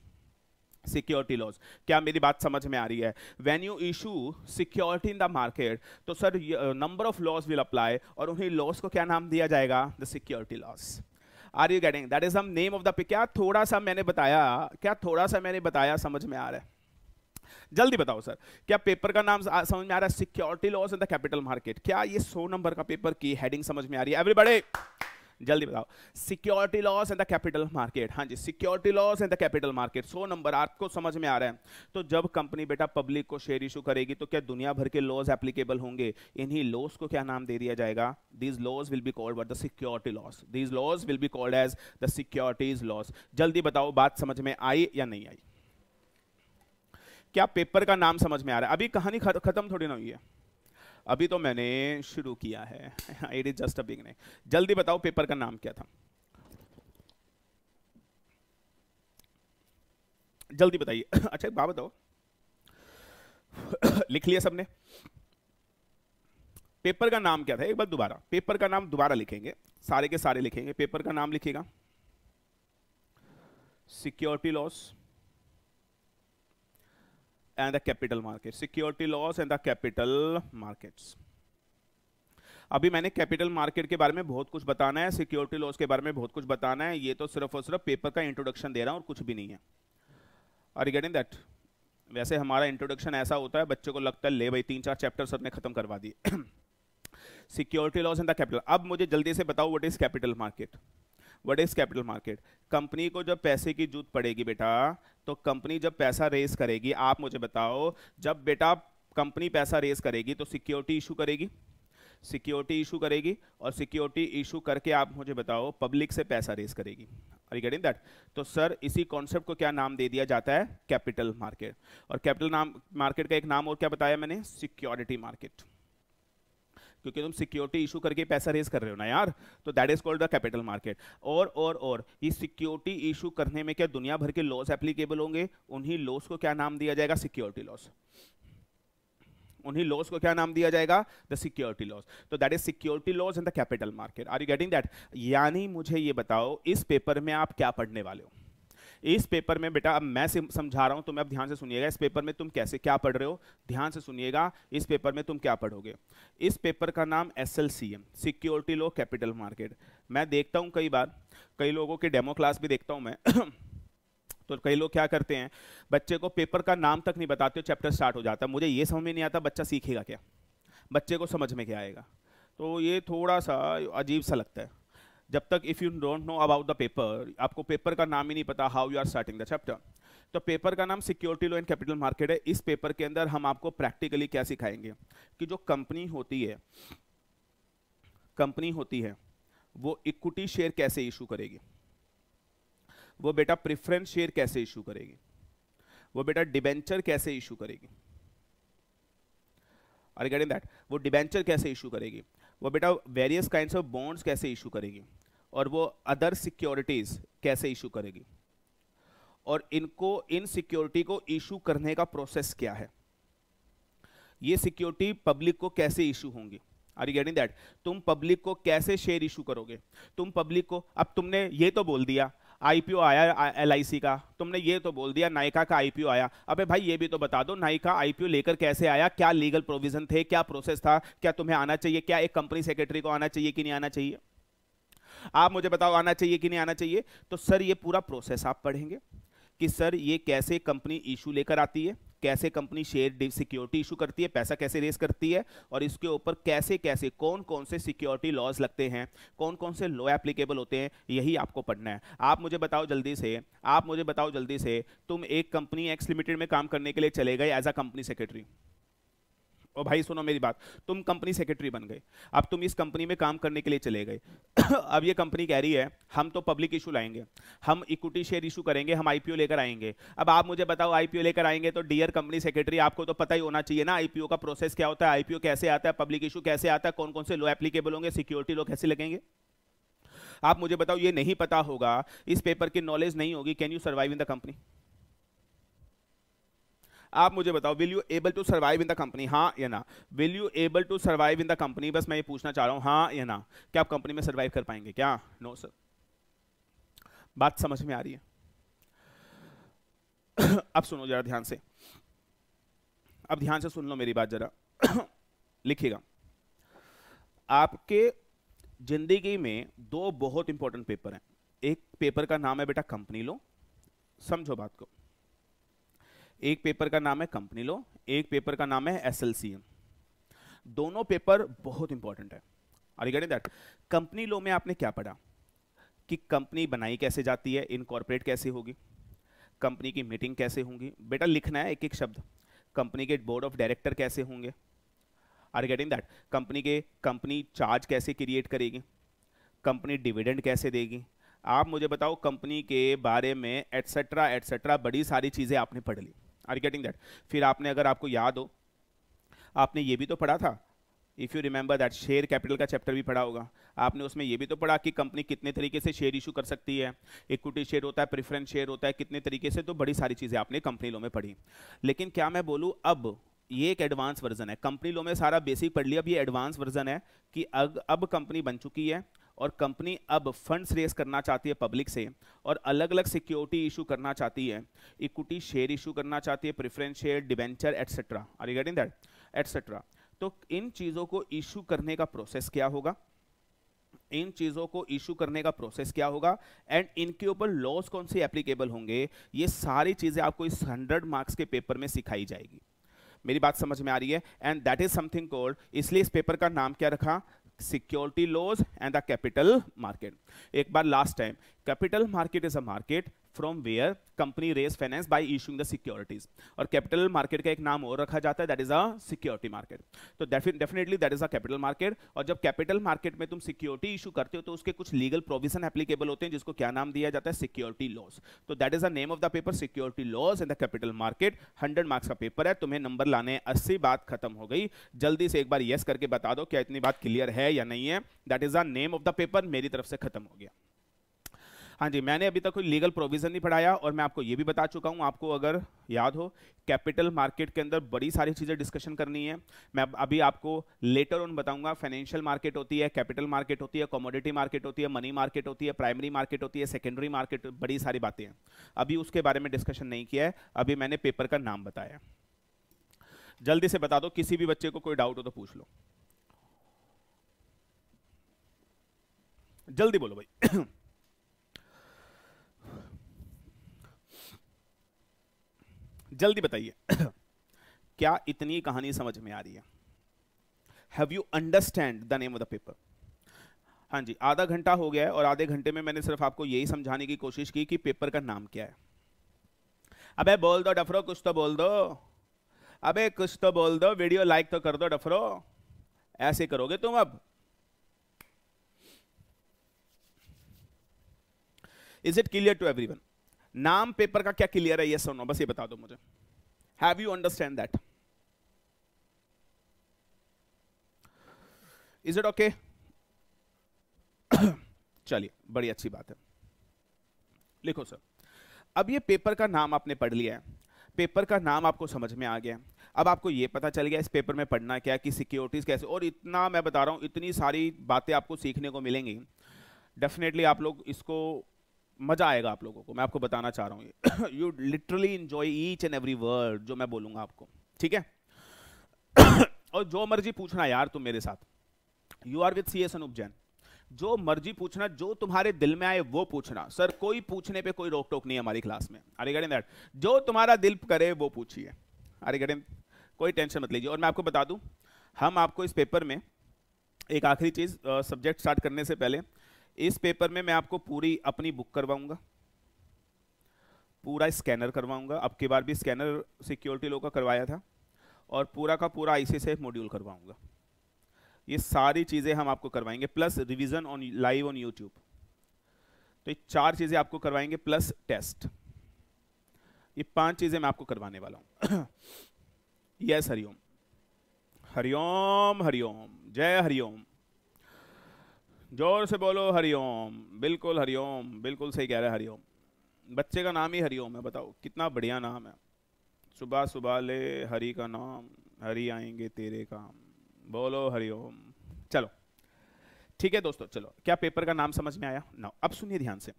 security laws क्या मेरी बात समझ में आ रही है when you issue security in the market तो sir number of laws will apply और उन्हीं लॉस को क्या नाम दिया जाएगा the security laws are you getting that is name of the pick क्या थोड़ा सा मैंने बताया क्या थोड़ा सा मैंने बताया समझ में आ रहा है जल्दी बताओ सर क्या पेपर का नाम समझ में आ रहा है security laws in the capital market क्या ये सो नंबर का पेपर की हेडिंग समझ में आ रही है एवरीबडी जल्दी बताओ security laws in the capital market हाँ जी security laws in the capital market सो नंबर आपको समझ में आ रहा है तो जब कंपनी बेटा पब्लिक को शेयर इशू करेगी तो क्या दुनिया भर के लॉज एप्लीकेबल होंगे इन्हीं लॉस को क्या नाम दे दिया जाएगा these laws will be called the security laws these laws will be called as the securities laws जल्दी बताओ बात समझ में आई या नहीं आई क्या पेपर का नाम समझ में आ रहा है अभी कहानी खत्म थोड़ी ना हुई है अभी तो मैंने शुरू किया है it is just a beginning जल्दी बताओ पेपर का नाम क्या था जल्दी बताइए अच्छा एक बात बताओ लिख लिया सबने पेपर का नाम क्या था एक बार दोबारा पेपर का नाम दोबारा लिखेंगे सारे के सारे लिखेंगे पेपर का नाम लिखेगा security laws and the capital market security laws and the capital markets अभी मैंने कैपिटल मार्केट के बारे में बहुत कुछ बताना है सिक्योरिटी लॉस के बारे में बहुत कुछ बताना है ये तो सिर्फ और सिर्फ पेपर का इंट्रोडक्शन दे रहा हूँ और कुछ भी नहीं है रिगार्डिंग दैट वैसे हमारा इंट्रोडक्शन ऐसा होता है बच्चों को लगता है ले भाई तीन चार चैप्टर सर ने खत्म करवा दिए security laws and the capital अब मुझे जल्दी से बताओ what is capital market what is capital market company को जब पैसे की जूत पड़ेगी बेटा तो कंपनी जब पैसा रेस करेगी आप मुझे बताओ जब बेटा कंपनी पैसा रेस करेगी तो सिक्योरिटी इशू करेगी सिक्योरिटी इशू करेगी और सिक्योरिटी इशू करके आप मुझे बताओ पब्लिक से पैसा रेस करेगी आर गेटिंग दैट तो सर इसी कॉन्सेप्ट को क्या नाम दे दिया जाता है कैपिटल मार्केट और कैपिटल नाम मार्केट का एक नाम और क्या बताया मैंने सिक्योरिटी मार्केट क्योंकि तुम सिक्योरिटी इशू करके पैसा रेज कर रहे हो ना यार तो that is called the capital market और और और ये सिक्योरिटी इशू करने में क्या दुनिया भर के लॉस एप्लीकेबल होंगे उन्हीं लॉस को क्या नाम दिया जाएगा सिक्योरिटी लॉस उन्हीं लॉस को क्या नाम दिया जाएगा द सिक्योरिटी लॉस तो that is security laws in the capital market are you getting that यानी मुझे ये बताओ इस पेपर में आप क्या पढ़ने वाले हो इस पेपर में बेटा अब मैं समझा रहा हूँ तुम्हें अब ध्यान से सुनिएगा इस पेपर में तुम कैसे क्या पढ़ रहे हो ध्यान से सुनिएगा इस पेपर में तुम क्या पढ़ोगे इस पेपर का नाम S L C M security law capital market मैं देखता हूँ कई बार कई लोगों के डेमो क्लास भी देखता हूँ मैं तो कई लोग क्या करते हैं बच्चे को पेपर का नाम तक नहीं बताते हो चैप्टर स्टार्ट हो जाता मुझे ये समझ में नहीं आता बच्चा सीखेगा क्या बच्चे को समझ में क्या आएगा तो ये थोड़ा सा अजीब सा लगता है जब तक if you don't know about the paper आपको पेपर का नाम ही नहीं पता how you are starting the chapter तो पेपर का नाम security law and capital market है इस पेपर के अंदर हम आपको प्रैक्टिकली क्या सिखाएंगे कि जो कंपनी होती है कंपनी होती है वो इक्विटी शेयर कैसे इशू करेगी वो बेटा प्रिफ्रेंस शेयर कैसे इशू करेगी वो बेटा डिबेंचर कैसे इशू करेगी रिगार्डिंग दैट वो डिबेंचर कैसे इशू करेगी वो बेटा वेरियस काइंड ऑफ बॉन्ड्स कैसे इशू करेगी और वो अदर सिक्योरिटीज़ कैसे इशू करेगी और इनको इन सिक्योरिटी को इशू करने का प्रोसेस क्या है ये सिक्योरिटी पब्लिक को कैसे इशू होंगी आर यू गेटिंग दैट तुम पब्लिक को कैसे शेयर इशू करोगे तुम पब्लिक को अब तुमने ये तो बोल दिया आईपीओ आया एल का तुमने ये तो बोल दिया नायका का आईपीओ आया अबे भाई ये भी तो बता दो नायका आईपीओ लेकर कैसे आया क्या लीगल प्रोविजन थे क्या प्रोसेस था क्या तुम्हें आना चाहिए क्या एक कंपनी सेक्रेटरी को आना चाहिए कि नहीं आना चाहिए आप मुझे बताओ आना चाहिए कि नहीं आना चाहिए तो सर ये पूरा प्रोसेस आप पढ़ेंगे कि सर ये कैसे कंपनी इशू लेकर आती है कैसे कंपनी शेयर सिक्योरिटी इशू करती है पैसा कैसे रेस करती है और इसके ऊपर कैसे कैसे कौन कौन से सिक्योरिटी लॉज लगते हैं कौन कौन से लॉ एप्लीकेबल होते हैं यही आपको पढ़ना है आप मुझे बताओ जल्दी से आप मुझे बताओ जल्दी से तुम एक कंपनी एक्स लिमिटेड में काम करने के लिए चले गए एज अ कंपनी सेक्रेटरी और भाई सुनो मेरी बात तुम कंपनी सेक्रेटरी बन गए अब तुम इस कंपनी में काम करने के लिए चले गए अब ये कंपनी कह रही है हम तो पब्लिक इशू लाएंगे हम इक्विटी शेयर इशू करेंगे हम आईपीओ लेकर आएंगे अब आप मुझे बताओ आईपीओ लेकर आएंगे तो डियर कंपनी सेक्रेटरी आपको तो पता ही होना चाहिए ना आईपीओ का प्रोसेस क्या होता है आईपीओ कैसे आता है पब्लिक इशू कैसे आता है कौन कौन से लो एप्लीकेबल होंगे सिक्योरिटी लो कैसे लगेंगे आप मुझे बताओ ये नहीं पता होगा इस पेपर की नॉलेज नहीं होगी can you survive in the company आप मुझे बताओ will you able to survive in the company हाँ या ना will you able to survive in the company बस मैं ये पूछना चाह रहा हूँ हाँ या ना क्या आप कंपनी में सर्वाइव कर पाएंगे क्या नो no, सर बात समझ में आ रही है अब सुनो जरा ध्यान से अब ध्यान से सुन लो मेरी बात जरा लिखिएगा आपके जिंदगी में दो बहुत इंपॉर्टेंट पेपर हैं एक पेपर का नाम है बेटा कंपनी लो समझो बात को एक पेपर का नाम है कंपनी लो एक पेपर का नाम है एस दोनों पेपर बहुत इंपॉर्टेंट है are getting that company law में आपने क्या पढ़ा कि कंपनी बनाई कैसे जाती है इनकॉर्पोरेट कैसे होगी कंपनी की मीटिंग कैसे होंगी बेटा लिखना है एक एक शब्द कंपनी के बोर्ड ऑफ डायरेक्टर कैसे होंगे आर गेटिंग दैट कंपनी के कंपनी चार्ज कैसे क्रिएट करेगी कंपनी डिविडेंड कैसे देगी आप मुझे बताओ कंपनी के बारे में एटसेट्रा एट्सेट्रा बड़ी सारी चीज़ें आपने पढ़ ली आर गेटिंग दैट फिर आपने अगर आपको याद हो आपने ये भी तो पढ़ा था if you remember that share capital का चैप्टर भी पढ़ा होगा आपने उसमें ये भी तो पढ़ा कि कंपनी कितने तरीके से शेयर इशू कर सकती है इक्विटी शेयर होता है प्रेफरेंस शेयर होता है कितने तरीके से तो बड़ी सारी चीज़ें आपने कंपनी लो में पढ़ी लेकिन क्या मैं बोलूँ अब ये एक एडवांस वर्जन है कंपनी लो में सारा बेसिक पढ़ लिया अब ये एडवांस वर्जन है कि अग, अब कंपनी बन चुकी है और कंपनी अब फंड्स रेस करना चाहती है पब्लिक से और अलग अलग सिक्योरिटी इशू करना चाहती है इक्विटी शेयर इशू करना चाहती है preference share debenture etcetera are regarding that etcetera तो इन चीज़ों को इशू करने का प्रोसेस क्या होगा इन चीज़ों को इशू करने का प्रोसेस क्या होगा एंड इनके ऊपर लॉज कौन से एप्लीकेबल होंगे ये सारी चीज़ें आपको इस हंड्रेड मार्क्स के पेपर में सिखाई जाएगी मेरी बात समझ में आ रही है and that is something called इसलिए इस पेपर का नाम क्या रखा security laws and the capital market एक बार last time capital market is a market from where company raise finance by issuing the securities और कैपिटल मार्केट का एक नाम और रखा जाता है that is a security market तो definitely that is a capital market और जब कैपिटल मार्केट में तुम सिक्योरिटी इशू करते हो तो उसके कुछ लीगल प्रोविजन एप्लीकेबल होते हैं जिसको क्या नाम दिया जाता है सिक्योरिटी लॉस तो that is a name of the paper security laws in the capital market hundred marks का पेपर है तुम्हें नंबर लाने अस्सी बात खत्म हो गई जल्दी से एक बार येस करके बता दो क्या इतनी बात क्लियर है या नहीं है that is a name of the paper मेरी तरफ से खत्म हो गया हाँ जी मैंने अभी तक कोई लीगल प्रोविज़न नहीं पढ़ाया और मैं आपको ये भी बता चुका हूँ आपको अगर याद हो कैपिटल मार्केट के अंदर बड़ी सारी चीज़ें डिस्कशन करनी है मैं अभी आपको लेटर ऑन बताऊंगा फाइनेंशियल मार्केट होती है कैपिटल मार्केट होती है कॉमोडिटी मार्केट होती है मनी मार्केट होती है प्राइमरी मार्केट होती है सेकेंडरी मार्केट बड़ी सारी बातें हैं अभी उसके बारे में डिस्कशन नहीं किया है अभी मैंने पेपर का नाम बताया जल्दी से बता दो किसी भी बच्चे को कोई डाउट हो तो पूछ लो जल्दी बोलो भाई जल्दी बताइए क्या इतनी कहानी समझ में आ रही है have you understand the name of the paper हाँ जी आधा घंटा हो गया है और आधे घंटे में मैंने सिर्फ आपको यही समझाने की कोशिश की कि पेपर का नाम क्या है अबे बोल दो डफरो कुछ तो बोल दो अबे कुछ तो बोल दो वीडियो लाइक तो कर दो डफरो ऐसे करोगे तुम अब is it clear to everyone नाम पेपर का क्या क्लियर है यस और नो बस ये बता दो मुझे have you understand that is it okay चलिए बड़ी अच्छी बात है लिखो सर अब ये पेपर का नाम आपने पढ़ लिया है पेपर का नाम आपको समझ में आ गया अब आपको ये पता चल गया इस पेपर में पढ़ना क्या कि सिक्योरिटीज़ कैसे और इतना मैं बता रहा हूँ इतनी सारी बातें आपको सीखने को मिलेंगी डेफिनेटली आप लोग इसको मज़ा आएगा आप लोगों को मैं आपको बताना चाह रहा हूँ you literally enjoy each and every word जो मैं बोलूंगा आपको ठीक है और जो मर्जी पूछना यार तुम मेरे साथ you are with C S Anup Jain जो मर्जी पूछना जो तुम्हारे दिल में आए वो पूछना सर कोई पूछने पे कोई रोक टोक नहीं है हमारी क्लास में अरे गडेन दैट जो तुम्हारा दिल करे वो पूछिए अरे गडेन कोई टेंशन मत लीजिए और मैं आपको बता दूं हम आपको इस पेपर में एक आखिरी चीज़ सब्जेक्ट स्टार्ट करने से पहले इस पेपर में मैं आपको पूरी अपनी बुक करवाऊंगा पूरा स्कैनर करवाऊंगा अब की बार भी स्कैनर सिक्योरिटी लोग का करवाया था और पूरा का पूरा आई से मॉड्यूल करवाऊंगा ये सारी चीज़ें हम आपको करवाएंगे plus revision on live on YouTube तो ये चार चीज़ें आपको करवाएंगे प्लस टेस्ट ये पांच चीज़ें मैं आपको करवाने वाला हूँ यस हरिओम हरिओम हरिओम जय हरिओम जोर से बोलो हरिओम बिल्कुल हरिओम बिल्कुल सही कह रहे हैं हरिओम बच्चे का नाम ही हरिओम है बताओ कितना बढ़िया नाम है सुबह सुबह ले हरि का नाम हरि आएंगे तेरे काम बोलो हरिओम चलो ठीक है दोस्तों चलो क्या पेपर का नाम समझ में आया ना अब सुनिए ध्यान से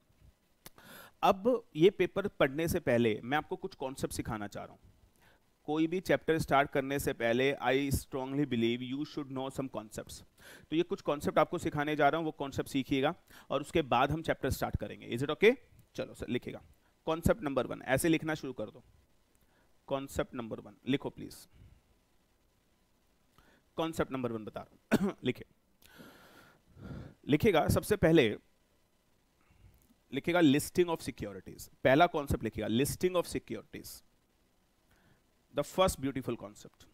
अब ये पेपर पढ़ने से पहले मैं आपको कुछ कॉन्सेप्ट सिखाना चाह रहा हूँ कोई भी चैप्टर स्टार्ट करने से पहले I strongly believe you should know some concepts तो ये कुछ कॉन्सेप्ट आपको सिखाने जा रहा हूँ वो कॉन्सेप्ट सीखिएगा और उसके बाद हम चैप्टर स्टार्ट करेंगे इज इट ओके चलो सर लिखेगा कॉन्सेप्ट नंबर वन ऐसे लिखना शुरू कर दो कॉन्सेप्ट नंबर वन लिखो प्लीज कॉन्सेप्ट नंबर वन बता रहा हूँ लिखे लिखेगा सबसे पहले लिखेगा लिस्टिंग ऑफ सिक्योरिटीज पहला कॉन्सेप्ट लिखेगा listing of securities the first beautiful concept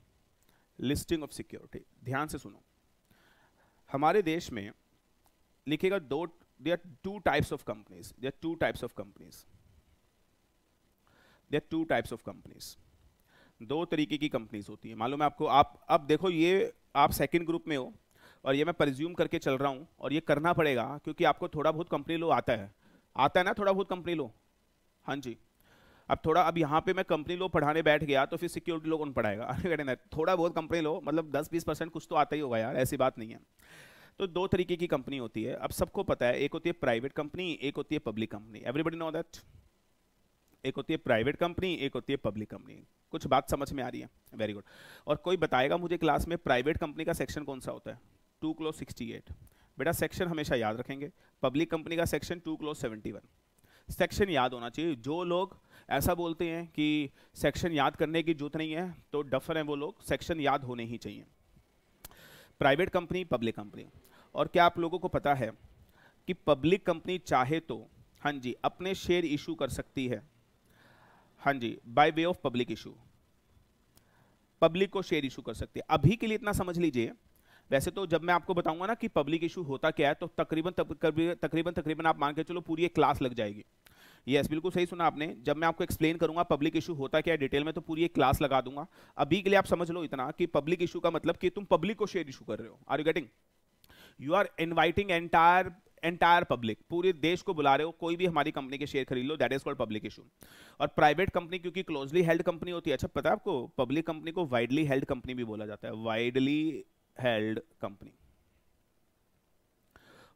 listing of security ध्यान से सुनो हमारे देश में लिखेगा दो they are two types of companies they are two types of companies they are two types of companies दो तरीके की कंपनीज होती है मालूम है आपको आप अब देखो ये आप सेकंड ग्रुप में हो और ये मैं परिज्यूम करके चल रहा हूँ और ये करना पड़ेगा क्योंकि आपको थोड़ा बहुत कंपनी लो आता है आता है ना थोड़ा बहुत कंपनी लो हाँ जी अब थोड़ा अब यहाँ पे मैं कंपनी लो पढ़ाने बैठ गया तो फिर सिक्योरिटी लो कौन पढ़ाएगा अरे थोड़ा बहुत कंपनी लो मतलब दस बीस परसेंट कुछ तो आता ही होगा यार ऐसी बात नहीं है तो दो तरीके की कंपनी होती है अब सबको पता है एक होती है प्राइवेट कंपनी एक होती है public company everybody know that एक होती है प्राइवेट कंपनी एक होती है पब्लिक कंपनी कुछ बात समझ में आ रही है वेरी गुड और कोई बताएगा मुझे क्लास में प्राइवेट कंपनी का सेक्शन कौन सा होता है टू क्लो सिक्सटी एट बेटा सेक्शन हमेशा याद रखेंगे पब्लिक कंपनी का section two clause seventy one section याद होना चाहिए जो लोग ऐसा बोलते हैं कि सेक्शन याद करने की जरूरत नहीं है तो डफर हैं वो लोग सेक्शन याद होने ही चाहिए प्राइवेट कंपनी पब्लिक कंपनी और क्या आप लोगों को पता है कि पब्लिक कंपनी चाहे तो हाँ जी अपने शेयर इशू कर सकती है हाँ जी by way of public issue public को शेयर इशू कर सकती है अभी के लिए इतना समझ लीजिए वैसे तो जब मैं आपको बताऊंगा ना कि पब्लिक इशू होता क्या है तो तकरीबन तकरीबन तकरीबन तकरीबन आप मान के चलो पूरी एक क्लास लग जाएगी यस yes, बिल्कुल सही सुना आपने जब मैं आपको एक्सप्लेन करूंगा पब्लिक इशू होता क्या है डिटेल में तो पूरी एक क्लास लगा दूंगा अभी के लिए आप समझ लो इतना कि पब्लिक इशू का मतलब कि तुम पब्लिक को शेयर इशू कर रहे हो are you getting you are inviting entire entire public पूरे देश को बुला रहे हो कोई भी हमारी कंपनी के शेयर खरीद लो that is called public issue और प्राइवेट कंपनी क्योंकि क्लोजली हेल्ड कंपनी होती है अच्छा पता है आपको पब्लिक कंपनी को वाइडली हेल्ड कंपनी भी बोला जाता है वाइडली हेल्ड कंपनी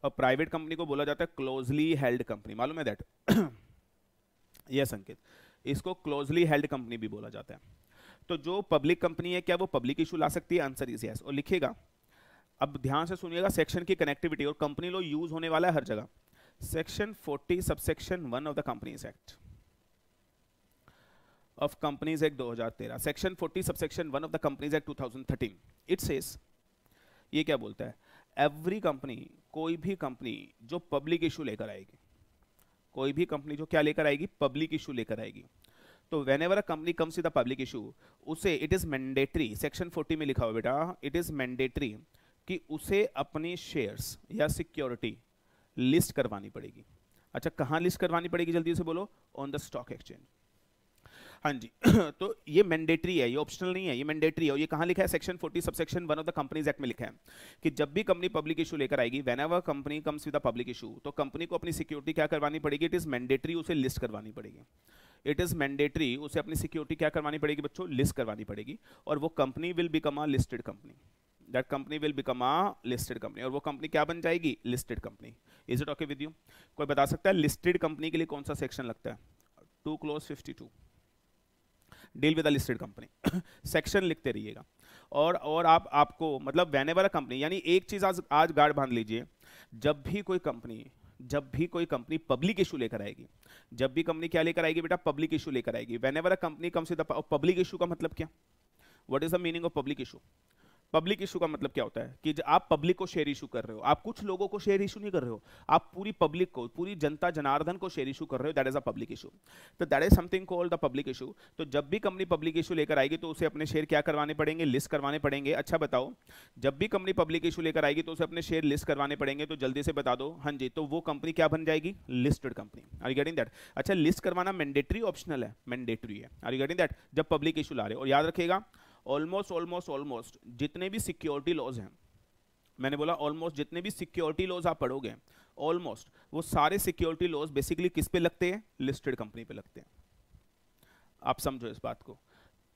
और प्राइवेट कंपनी को बोला जाता है क्लोजली हेल्ड कंपनी मालूम है दैट यस संकेत इसको क्लोजली हेल्ड कंपनी भी बोला जाता है तो जो पब्लिक कंपनी है क्या वो पब्लिक इशू ला सकती है आंसर इज यस और लिखेगा अब ध्यान से सुनिएगा सेक्शन की कनेक्टिविटी और कंपनी लो यूज होने वाला है हर जगह section 40 subsection one of the companies act of companies act 2013 section 40 subsection one of the companies act 2013 it says ये क्या बोलता है एवरी कंपनी कोई भी कंपनी जो पब्लिक इशू लेकर आएगी कोई भी कंपनी जो क्या लेकर आएगी पब्लिक इशू लेकर आएगी तो whenever a company comes with public issue उसे इट इज़ मैंडेटरी सेक्शन 40 में लिखा हुआ बेटा इट इज़ मैंडेटरी कि उसे अपने शेयर्स या सिक्योरिटी लिस्ट करवानी पड़ेगी अच्छा कहाँ लिस्ट करवानी पड़ेगी जल्दी से बोलो ऑन द स्टॉक एक्सचेंज हाँ जी तो ये मैंडेटरी है ये ऑप्शनल नहीं है ये मैंडेटरी है और ये कहाँ लिखा है section 40 subsection one of the companies act में लिखा है कि जब भी कंपनी पब्लिक इशू लेकर आएगी whenever company comes with public issue तो कंपनी को अपनी सिक्योरिटी क्या करवानी पड़ेगी इट इज़ मैंडेटरी उसे लिस्ट करवानी पड़ेगी इट इज़ मैंडेटरी उसे अपनी सिक्योरिटी क्या करवानी पड़ेगी बच्चों लिस्ट करवानी पड़ेगी और वो company will become a listed company that company will become a listed company और वो कंपनी क्या बन जाएगी listed company is it okay with you कोई बता सकता है लिस्टेड कंपनी के लिए कौन सा सेक्शन लगता है two clause fifty two deal with listed company section लिखते रहिएगा और और आप आपको मतलब वैन एवर कंपनी यानी एक चीज़ आज आज गार्ड बांध लीजिए जब भी कोई कंपनी जब भी कोई कंपनी पब्लिक इशू लेकर आएगी जब भी कंपनी क्या लेकर आएगी बेटा पब्लिक इशू लेकर आएगी whenever a company come से पब्लिक इशू का मतलब क्या what is the meaning of public issue public issue का मतलब क्या होता है कि आप पब्लिक को शेयर इशू कर रहे हो आप कुछ लोगों को शेयर इशू नहीं कर रहे हो आप पूरी पब्लिक को पूरी जनता जनार्दन को शेयर इशू कर रहे हो that is a public issue तो that is something called the public issue तो जब भी कंपनी पब्लिक इशू लेकर आएगी तो उसे अपने शेयर क्या करवाने पड़ेंगे लिस्ट करवाने पड़ेंगे अच्छा बताओ जब भी कंपनी पब्लिक इशू लेकर आएगी तो उसे अपने शेयर लिस्ट करवाने पड़ेंगे तो जल्दी से बता दो हाँ जी तो वो कंपनी क्या बन जाएगी listed company are you getting that अच्छा लिस्ट करवाना मैंडेटरी ऑप्शनल है मैंडेटरी है आर यू गेटिंग दैट जब पब्लिक इशू ला रहे हो और याद रखेगा ऑलमोस्ट ऑलमोस्ट ऑलमोस्ट जितने भी सिक्योरिटी लॉज हैं मैंने बोला ऑलमोस्ट जितने भी सिक्योरिटी लॉज आप पढ़ोगे ऑलमोस्ट वो सारे सिक्योरिटी लॉज बेसिकली किस पे लगते हैं लिस्टेड कंपनी पे लगते हैं आप समझो इस बात को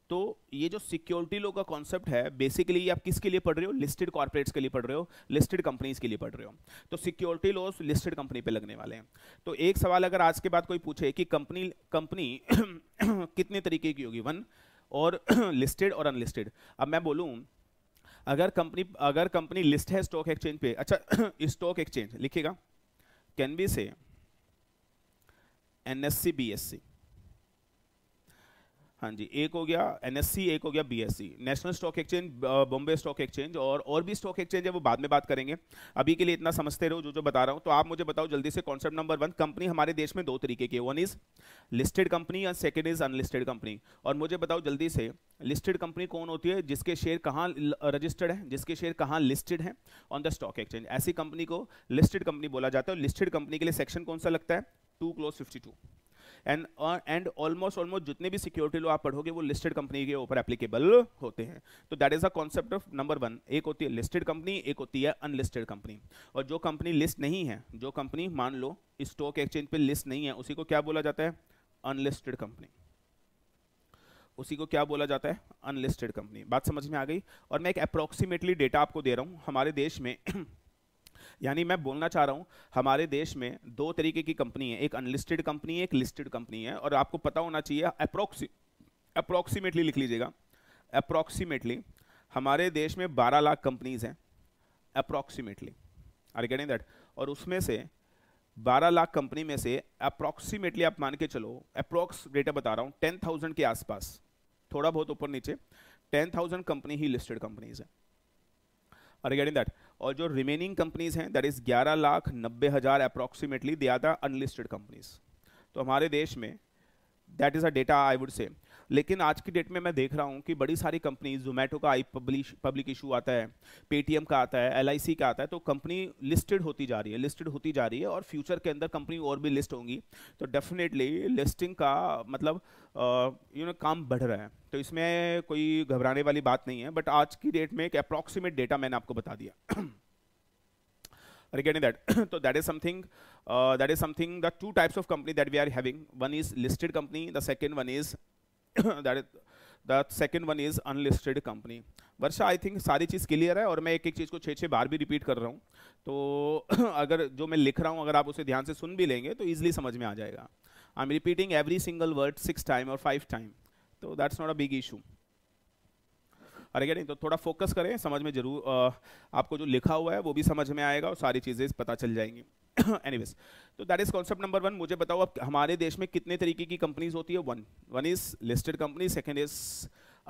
तो ये जो सिक्योरिटी लॉ का कॉन्सेप्ट है बेसिकली आप किसके लिए पढ़ रहे हो लिस्टेड कॉर्पोरेट्स के लिए पढ़ रहे हो लिस्टेड कंपनीज के लिए पढ़ रहे हो तो सिक्योरिटी लॉज लिस्टेड कंपनी पे लगने वाले हैं तो एक सवाल अगर आज के बाद कोई पूछे कि कंपनी कंपनी कितने तरीके की होगी वन और लिस्टेड और अनलिस्टेड अब मैं बोलूँ अगर कंपनी अगर कंपनी लिस्ट है स्टॉक एक्सचेंज पे अच्छा स्टॉक एक्सचेंज लिखिएगा कैन बी से N S C B S C हाँ जी एक हो गया एनएससी एक हो गया BSC national stock exchange Bombay stock exchange और और भी स्टॉक एक्सचेंज है वो बाद में बात करेंगे अभी के लिए इतना समझते रहो जो जो बता रहा हूँ तो आप मुझे बताओ जल्दी से कॉन्सेप्ट नंबर वन कंपनी हमारे देश में दो तरीके की वन इज लिस्टेड कंपनी और सेकेंड इज अनलिस्टेड कंपनी और मुझे बताओ जल्दी से लिस्टेड कंपनी कौन होती है जिसके शेयर कहाँ रजिस्टर्ड है जिसके शेयर कहाँ लिस्टेड है ऑन द स्टॉक एक्सचेंज ऐसी कंपनी को लिस्टेड कंपनी बोला जाता है और लिस्टेड कंपनी के लिए सेक्शन कौन सा लगता है two clause fifty two and and almost almost जितने भी सिक्योरिटी लो आप पढ़ोगे वो लिस्टेड कंपनी के ऊपर एप्लीकेबल होते हैं तो that is a concept of number one एक होती है लिस्टेड कंपनी एक होती है अनलिस्टेड कंपनी और जो कंपनी लिस्ट नहीं है जो कंपनी मान लो स्टॉक एक्सचेंज पे लिस्ट नहीं है उसी को क्या बोला जाता है अनलिस्टेड कंपनी उसी को क्या बोला जाता है अनलिस्टेड कंपनी बात समझ में आ गई और मैं एक अप्रोक्सीमेटली डेटा आपको दे रहा हूँ हमारे देश में यानी मैं बोलना चाह रहा हूँ हमारे देश में दो तरीके की कंपनी है एक अनलिस्टेड कंपनी है एक लिस्टेड कंपनी है और आपको पता होना चाहिए अप्रोक्सी अप्रोक्सीमेटली लिख लीजिएगा अप्रोक्सीमेटली हमारे देश में 12 लाख कंपनीज हैं अप्रोक्सीमेटली आर गेटिंग दैट और उसमें से 12 लाख कंपनी में से अप्रोक्सीमेटली आप मान के चलो अप्रोक्स डेटा बता रहा हूँ थाउजेंड के आसपास थोड़ा बहुत ऊपर नीचे थाउजेंड कंपनी ही लिस्टेड कंपनीज हैं रिगार्डिंग दैट और जो रिमेनिंग कंपनीज हैं दैट इज़ ग्यारह लाख नब्बे हज़ार approximately they are the unlisted companies तो हमारे देश में that is a data I would say लेकिन आज की डेट में मैं देख रहा हूँ कि बड़ी सारी कंपनी जोमेटो का आई पब्लिश पब्लिक इशू आता है पेटीएम का आता है एल का आता है तो कंपनी लिस्टेड होती जा रही है लिस्टेड होती जा रही है और फ्यूचर के अंदर कंपनी और भी लिस्ट होंगी तो डेफिनेटली लिस्टिंग का मतलब यू नो काम बढ़ रहा है तो इसमें कोई घबराने वाली बात नहीं है बट आज की डेट में एक अप्रॉक्सीमेट डेटा मैंने आपको बता दिया रिगार्डिंग दैट तो that is something that is something the two types of company that we are having one is listed company the the one is that is the second one is unlisted company Varsha I think सारी चीज़ clear है और मैं एक एक चीज़ को छः छः बार भी रिपीट कर रहा हूँ तो अगर जो मैं लिख रहा हूँ अगर आप उसे ध्यान से सुन भी लेंगे तो ईजिली समझ में आ जाएगा I am repeating every single word six time और फाइव टाइम तो that's not a big issue अरे क्या नहीं तो थोड़ा फोकस करें समझ में जरूर आपको जो लिखा हुआ है वो भी समझ में आएगा और सारी चीज़ें पता चल जाएंगी एनीवेज तो that is concept number one मुझे बताओ अब हमारे देश में कितने तरीके की कंपनीज होती है one one is listed company second is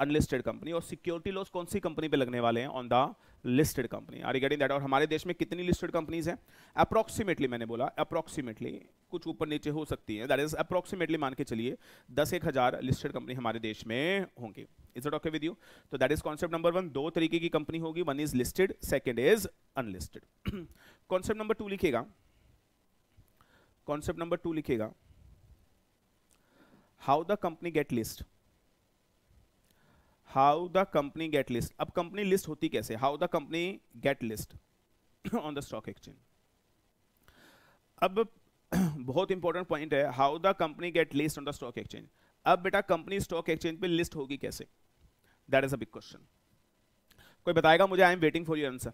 unlisted company और सिक्योरिटी लॉस कौन सी कंपनी पे लगने वाले हैं on the listed company are regarding that और हमारे देश में कितनी लिस्टेड कंपनीज हैं अप्रोक्सीमेटली मैंने बोला अप्रोक्सीमेटली कुछ ऊपर नीचे हो सकती है दैट इज अप्रोक्सीमेटली मान के चलिए दस एक हज़ार लिस्टेड कंपनी हमारे देश में होंगी is it okay with you तो that is concept number one दो तरीके की कंपनी होगी one is listed second is unlisted concept number two लिखेगा कॉन्सेप्ट नंबर टू लिखेगा how the company get list how the company get list अब company list होती कैसे how the company get list on the stock exchange अब बहुत important point है how the company get list on the stock exchange अब बेटा company stock exchange पे list होगी कैसे that is a big question कोई बताएगा मुझे I am waiting for you answer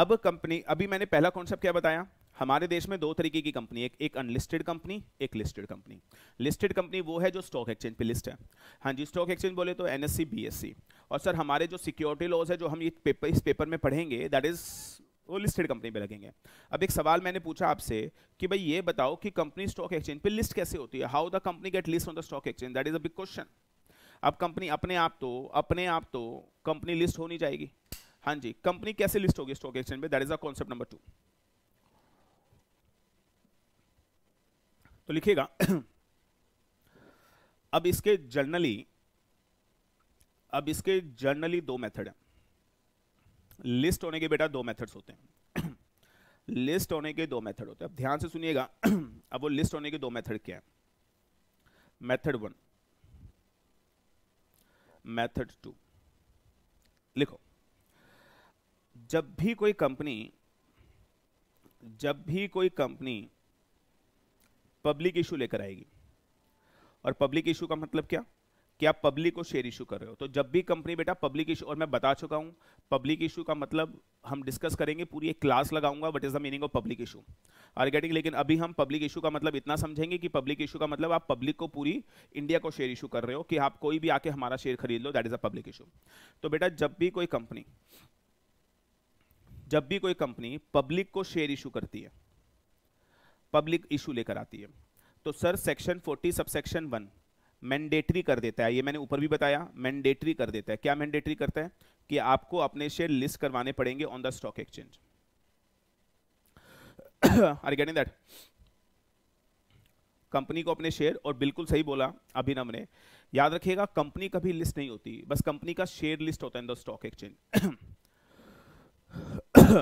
अब कंपनी अभी मैंने पहला कॉन्सेप्ट क्या बताया हमारे देश में दो तरीके की कंपनी एक एक अनलिस्टेड कंपनी एक लिस्टेड कंपनी लिस्टेड कंपनी वो है जो स्टॉक एक्सचेंज पे लिस्ट है हाँ जी स्टॉक एक्सचेंज बोले तो एन एस और सर हमारे जो सिक्योरिटी लॉज है जो हम ये पेपर इस पेपर में पढ़ेंगे दैट इज़ वो लिस्टेड कंपनी पे लगेंगे अब एक सवाल मैंने पूछा आपसे कि भाई ये बताओ कि कंपनी स्टॉक एक्सचेंज पे लिस्ट कैसे होती है how the company get list on the stock exchange that is a big question अब कंपनी अपने आप तो अपने आप तो कंपनी लिस्ट होनी चाहिए हाँ जी कंपनी कैसे लिस्ट होगी स्टॉक एक्सचेंज में that is a concept number two तो लिखिएगा अब इसके जर्नली अब इसके जर्नली दो मेथड हैं लिस्ट होने के बेटा दो मेथड्स होते हैं लिस्ट होने के दो मेथड होते हैं अब ध्यान से सुनिएगा अब वो लिस्ट होने के दो मेथड क्या है मेथड वन मेथड टू लिखो जब भी कोई कंपनी जब भी कोई कंपनी पब्लिक इशू लेकर आएगी और पब्लिक इशू का मतलब क्या कि आप पब्लिक को शेयर इशू कर रहे हो तो जब भी कंपनी बेटा पब्लिक इशू और मैं बता चुका हूं पब्लिक इशू का मतलब हम डिस्कस करेंगे पूरी एक क्लास लगाऊंगा what is the meaning of public issue are getting लेकिन अभी हम पब्लिक इशू का मतलब इतना समझेंगे कि पब्लिक इशू का मतलब आप पब्लिक को पूरी इंडिया को शेयर इशू कर रहे हो कि आप कोई भी आके हमारा शेयर खरीद लो that is a public issue तो बेटा जब भी कोई कंपनी जब भी कोई कंपनी पब्लिक को शेयर इशू करती है पब्लिक इशू लेकर आती है तो sir section 40 section one mandatory कर देता है ये मैंने ऊपर भी बताया मैंडेटरी कर देता है क्या मैंडेटरी करता है कि आपको अपने शेयर लिस्ट करवाने पड़ेंगे on the stock exchange are getting that company को अपने शेयर और बिल्कुल सही बोला अभिनव ने याद रखिएगा कंपनी कभी लिस्ट नहीं होती बस कंपनी का शेयर लिस्ट होता है in the stock exchange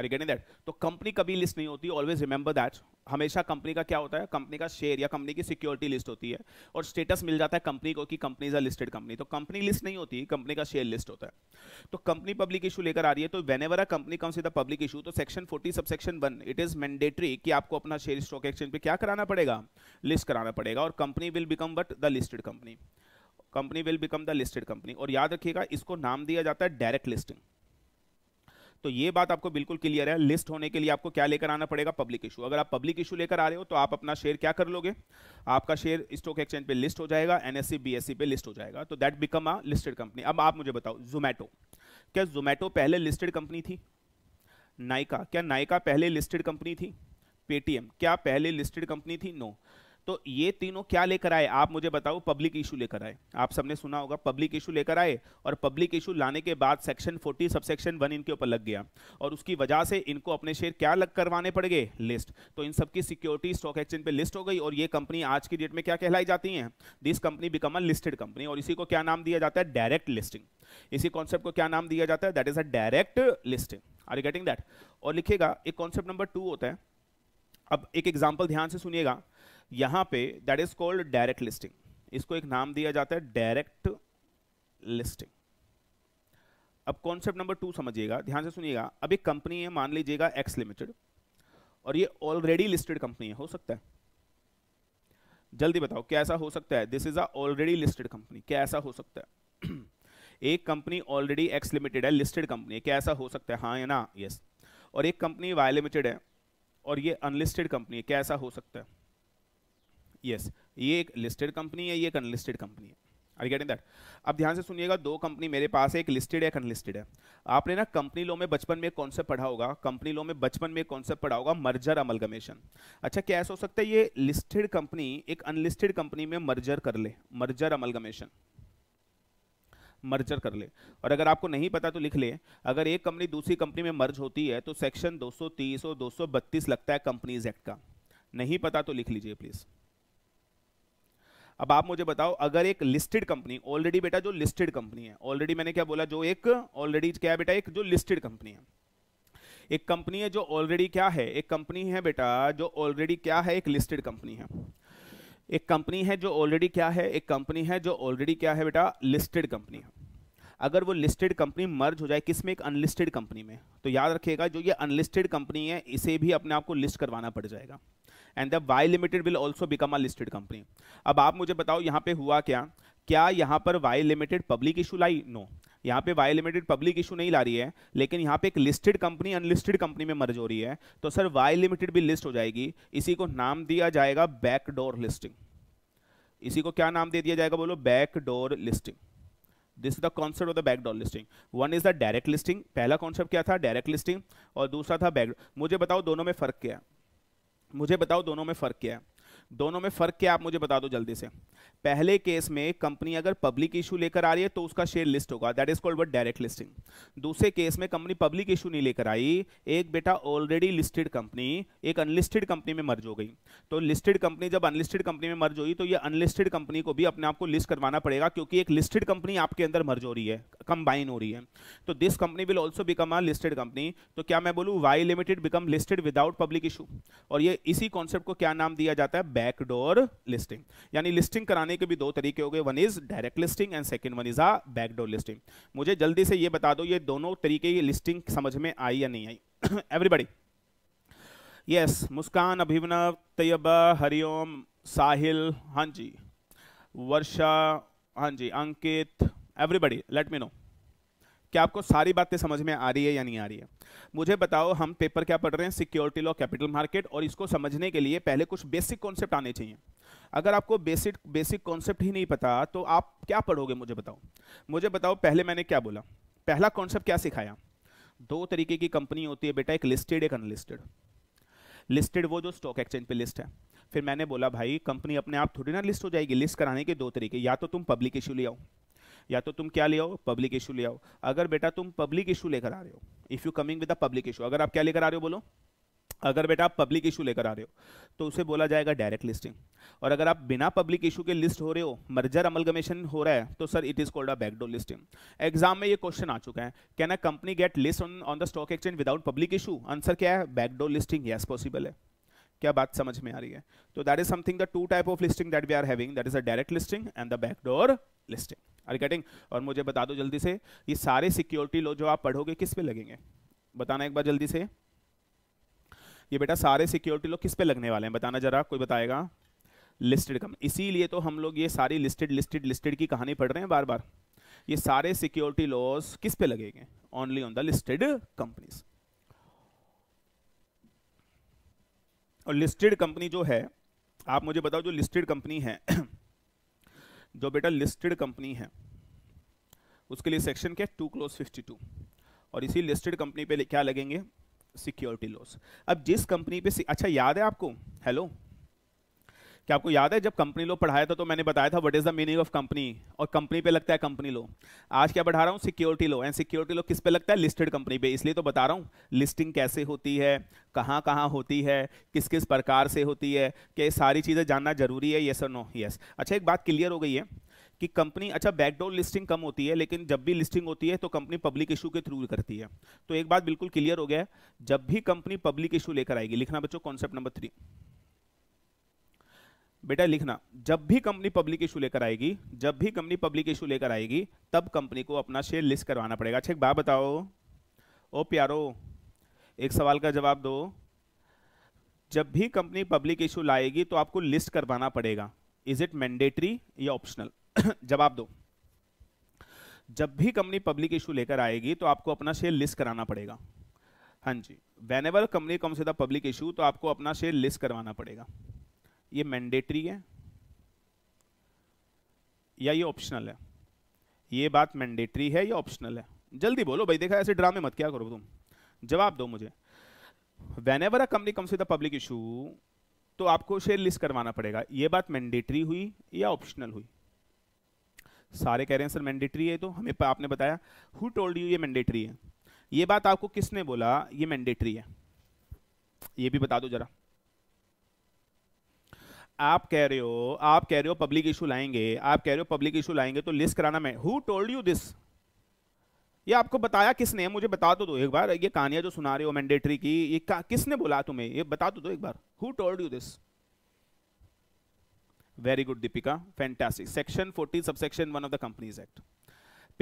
you getting that? तो कंपनी कभी लिस्ट नहीं होती ऑलवेज रिमेंबर दैट हमेशा कंपनी का क्या होता है कंपनी का शेयर या कंपनी की सिक्योरिटी लिस्ट होती है और स्टेटस मिल जाता है कंपनी को कि company is a listed company तो कंपनी लिस्ट नहीं होती कंपनी का शेयर लिस्ट होता है तो कंपनी पब्लिक इशू लेकर आ रही है तो वेन एवर कंपनी कंपनी से द पब्लिक इशू तो section 40 section one it is mandatory कि आपको अपना शेयर स्टॉक एक्सचेंज पे क्या कराना पड़ेगा लिस्ट कराना पड़ेगा और company will become but the listed company company will become the listed company और याद रखिएगा इसको नाम दिया जाता है डायरेक्ट लिस्टिंग तो ये बात आपको बिल्कुल क्लियर है लिस्ट होने के लिए आपको क्या लेकर आना पड़ेगा पब्लिक इशू अगर आप पब्लिक इशू लेकर आ रहे हो तो आप अपना शेयर क्या कर लोगे आपका शेयर स्टॉक एक्सचेंज पे लिस्ट हो जाएगा एनएससी बीएससी e, e पे लिस्ट हो जाएगा तो that become a listed company अब आप मुझे बताओ जोमेटो क्या जोमेटो पहले लिस्टेड कंपनी थी नाइका क्या नाइका पहले लिस्टेड कंपनी थी पेटीएम क्या पहले लिस्टेड कंपनी थी नो no. तो ये तीनों क्या लेकर आए आप मुझे बताओ पब्लिक इशू लेकर आए आप सबने सुना होगा पब्लिक इशू लेकर आए और पब्लिक इशू लाने के बाद सेक्शन 40 सब सेक्शन वन इनके ऊपर लग गया और उसकी वजह से इनको अपने शेयर क्या लग करवाने पड़ गए लिस्ट तो इन सबकी सिक्योरिटी स्टॉक एक्सचेंज पे लिस्ट हो गई और ये कंपनी आज की डेट में क्या कहलाई जाती है this company become a listed company और इसी को क्या नाम दिया जाता है डायरेक्ट लिस्टिंग इसी कॉन्सेप्ट को क्या नाम दिया जाता है that is a direct listing are you getting that और लिखेगा एक कॉन्सेप्ट नंबर टू होता है अब एक एग्जाम्पल ध्यान से सुनिएगा यहाँ पे that is called direct listing इसको एक नाम दिया जाता है डायरेक्ट लिस्टिंग अब कॉन्सेप्ट नंबर टू समझिएगा ध्यान से सुनिएगा अब एक कंपनी है मान लीजिएगा एक्स लिमिटेड और ये ऑलरेडी लिस्टेड कंपनी है हो सकता है जल्दी बताओ क्या ऐसा हो सकता है this is a already listed company क्या ऐसा हो सकता है एक कंपनी ऑलरेडी एक्स लिमिटेड है लिस्टेड कंपनी है क्या ऐसा हो सकता है हाँ या ना यस yes. और एक कंपनी वाई लिमिटेड है और ये अनलिस्टेड कंपनी है क्या ऐसा हो सकता है यस ये एक लिस्टेड कंपनी है ये एक अनलिस्टेड कंपनी है आर गेटिंग दैट अब ध्यान से सुनिएगा दो कंपनी मेरे पास है एक लिस्टेड है एक अनलिस्टेड है आपने ना कंपनी लो में बचपन में एक कॉन्सेप्ट पढ़ा होगा कंपनी लो में बचपन में कॉन्सेप्ट पढ़ा होगा मर्जर अमलगमेशन अच्छा क्या ऐसा हो सकता है ये लिस्टेड कंपनी एक अनलिस्टेड कंपनी में मर्जर कर ले मर्जर अमलगमेशन मर्जर कर ले और अगर आपको नहीं पता तो लिख ले अगर एक कंपनी दूसरी कंपनी में मर्ज होती है तो सेक्शन 230 और 232 लगता है कंपनीज एक्ट का नहीं पता तो लिख लीजिए प्लीज़ अब आप मुझे बताओ अगर एक लिस्टेड कंपनी ऑलरेडी बेटा जो लिस्टेड कंपनी है ऑलरेडी मैंने क्या बोला जो एक ऑलरेडी क्या बेटा एक जो लिस्टेड कंपनी है एक कंपनी है जो ऑलरेडी क्या है एक कंपनी है बेटा जो ऑलरेडी क्या है एक लिस्टेड कंपनी है एक कंपनी है जो ऑलरेडी क्या है एक कंपनी है जो ऑलरेडी क्या है बेटा लिस्टेड कंपनी है अगर वो लिस्टेड कंपनी मर्ज हो जाए किसमें एक अनलिस्टेड कंपनी में तो याद रखिएगा जो ये अनलिस्टेड कंपनी है इसे भी अपने आप को लिस्ट करवाना पड़ जाएगा and the Y limited will also become a listed company अब आप मुझे बताओ यहाँ पे हुआ क्या क्या यहाँ पर वाई लिमिटेड पब्लिक इशू लाई नो यहाँ पे वाई लिमिटेड पब्लिक इशू नहीं ला रही है लेकिन यहाँ पे एक लिस्टेड कंपनी अनलिस्टेड कंपनी में मर्ज हो रही है तो सर वाई लिमिटेड भी लिस्ट हो जाएगी इसी को नाम दिया जाएगा बैकडोर लिस्टिंग इसी को क्या नाम दे दिया जाएगा बोलो backdoor listing this is the concept of the backdoor listing one is the direct listing पहला कॉन्सेप्ट क्या था डायरेक्ट लिस्टिंग और दूसरा था बैक मुझे बताओ दोनों में फर्क क्या है मुझे बताओ दोनों में फ़र्क क्या है दोनों में फ़र्क क्या आप मुझे बता दो जल्दी से पहले केस में कंपनी अगर पब्लिक इशू लेकर आ रही है तो उसका शेयर लिस्ट होगा that is called but direct listing दूसरे केस में कंपनी पब्लिक इशू नहीं लेकर आई एक बेटा ऑलरेडी लिस्टेड कंपनी एक अनलिस्टेड कंपनी में मर्ज हो गई तो लिस्टेड कंपनी जब अनलिस्टेड कंपनी में मर्ज हुई तो ये अनलिस्टेड कंपनी को भी अपने आप को लिस्ट करवाना पड़ेगा क्योंकि एक लिस्टेड कंपनी आपके अंदर मर्ज हो रही है कंबाइन हो रही है तो this company will also become a listed company तो क्या मैं बोलूँ Y limited become listed without public issue और ये इसी कॉन्सेप्ट को क्या नाम दिया जाता है बैकडोर लिस्टिंग यानी लिस्टिंग कराने बनाने के भी दो तरीके हो गए one is direct listing and second one is a backdoor listing मुझे जल्दी से ये बता दो ये दोनों तरीके की लिस्टिंग समझ में आई या नहीं आई एवरीबडी यस मुस्कान अभिनव तैयबा हरिओम साहिल हाँ जी वर्षा हाँ जी Ankit everybody let me know क्या आपको सारी बातें समझ में आ रही है या नहीं आ रही है मुझे बताओ हम पेपर क्या पढ़ रहे हैं सिक्योरिटी लॉ कैपिटल मार्केट और इसको समझने के लिए पहले कुछ बेसिक कॉन्सेप्ट आने चाहिए अगर आपको बेसिक बेसिक कॉन्सेप्ट ही नहीं पता तो आप क्या पढ़ोगे मुझे बताओ मुझे बताओ पहले मैंने क्या बोला पहला कॉन्सेप्ट क्या सिखाया दो तरीके की कंपनी होती है बेटा एक लिस्टेड एक अनलिस्टेड लिस्टेड वो जो स्टॉक एक्सचेंज पे लिस्ट है फिर मैंने बोला भाई कंपनी अपने आप थोड़ी ना लिस्ट हो जाएगी लिस्ट कराने के दो तरीके या तो तुम पब्लिक इशू ले आओ या तो तुम क्या ले आओ पब्लिक इशू ले आओ अगर बेटा तुम पब्लिक इशू लेकर आ रहे हो if you coming with a public issue अगर आप क्या लेकर आ रहे हो बोलो अगर बेटा आप पब्लिक इशू लेकर आ रहे हो तो उसे बोला जाएगा डायरेक्ट लिस्टिंग और अगर आप बिना पब्लिक इशू के लिस्ट हो रहे हो मर्जर अमलगमेशन हो रहा है तो sir it is called a backdoor listing exam में ये क्वेश्चन आ चुका है can a company get list on the stock exchange without public issue answer क्या है बैकडोर लिस्टिंग येस पॉसिबल है क्या बात समझ में आ रही है तो that is something the two type of listing that we are having that is a direct listing and the backdoor listing are getting और मुझे बता दो जल्दी से ये सारे सिक्योरिटी लो जो आप पढ़ोगे किस पे लगेंगे बताना एक बार जल्दी से ये बेटा सारे सिक्योरिटी लो किस पे लगने वाले हैं बताना जरा कोई बताएगा लिस्टेड कम इसीलिए तो हम लोग ये सारी लिस्टेड लिस्टेड लिस्टेड की कहानी पढ़ रहे हैं बार बार ये सारे सिक्योरिटी लॉज किस पे लगेंगे only on the listed companies और लिस्टेड कंपनी जो है आप मुझे बताओ जो लिस्टेड कंपनी है जो बेटा लिस्टेड कंपनी है उसके लिए सेक्शन क्या टू क्लोज फिफ्टी टू और इसी लिस्टेड कंपनी पे क्या लगेंगे सिक्योरिटी लॉस अब जिस कंपनी पे अच्छा याद है आपको हेलो क्या आपको याद है जब कंपनी लो पढ़ाया था तो मैंने बताया था what is the meaning of company और कंपनी पे लगता है कंपनी लो आज क्या बढ़ा रहा हूँ security law and security law किस पे लगता है लिस्टेड कंपनी पे इसलिए तो बता रहा हूँ लिस्टिंग कैसे होती है कहाँ कहाँ होती है किस किस प्रकार से होती है क्या सारी चीज़ें जानना जरूरी है येस और नो येस अच्छा एक बात क्लियर हो गई है कि कंपनी अच्छा बैकडोर लिस्टिंग कम होती है लेकिन जब भी लिस्टिंग होती है तो कंपनी पब्लिक इशू के थ्रू करती है तो एक बात बिल्कुल क्लियर हो गया जब भी कंपनी पब्लिक इशू लेकर आएगी लिखना बच्चों कॉन्सेप्ट नंबर थ्री बेटा लिखना जब भी कंपनी पब्लिक इशू लेकर आएगी जब भी कंपनी पब्लिक इशू लेकर आएगी तब कंपनी को अपना शेयर लिस्ट करवाना पड़ेगा अच्छा एक बात बताओ ओ प्यारो एक सवाल का जवाब दो जब भी कंपनी पब्लिक इशू लाएगी तो आपको लिस्ट करवाना पड़ेगा इज इट मैंडेटरी या ऑप्शनल जवाब दो जब भी कंपनी पब्लिक इशू लेकर आएगी तो आपको अपना शेयर लिस्ट कराना पड़ेगा हाँ जी वेन एवर कंपनी कम से द पब्लिक इशू तो आपको अपना शेयर लिस्ट करवाना पड़ेगा ये मैंडेटरी है या ये ऑप्शनल है ये बात मैंडेटरी है या ऑप्शनल है जल्दी बोलो भाई देखा ऐसे ड्रामे मत क्या करो तुम जवाब दो मुझे whenever a company comes with public issue तो आपको शेयर लिस्ट करवाना पड़ेगा ये बात मैंडेटरी हुई या ऑप्शनल हुई सारे कह रहे हैं सर मैंडेटरी है तो हमें आपने बताया हु टोल्ड यू ये मैंडेटरी है ये बात आपको किसने बोला ये मैंडेटरी है ये भी बता दो जरा आप कह रहे हो आप कह रहे हो पब्लिक इशू लाएंगे आप कह रहे हो पब्लिक इशू लाएंगे तो लिस्ट कराना मैं हु टोल्ड यू दिस ये आपको बताया किसने मुझे बता दो तो दो एक बार ये कहानियां जो सुना रहे हो मैंडेटरी की ये किसने बोला तुम्हें ये बता दो तो दो एक बार who told you this very good Deepika fantastic section 40 subsection one of the companies act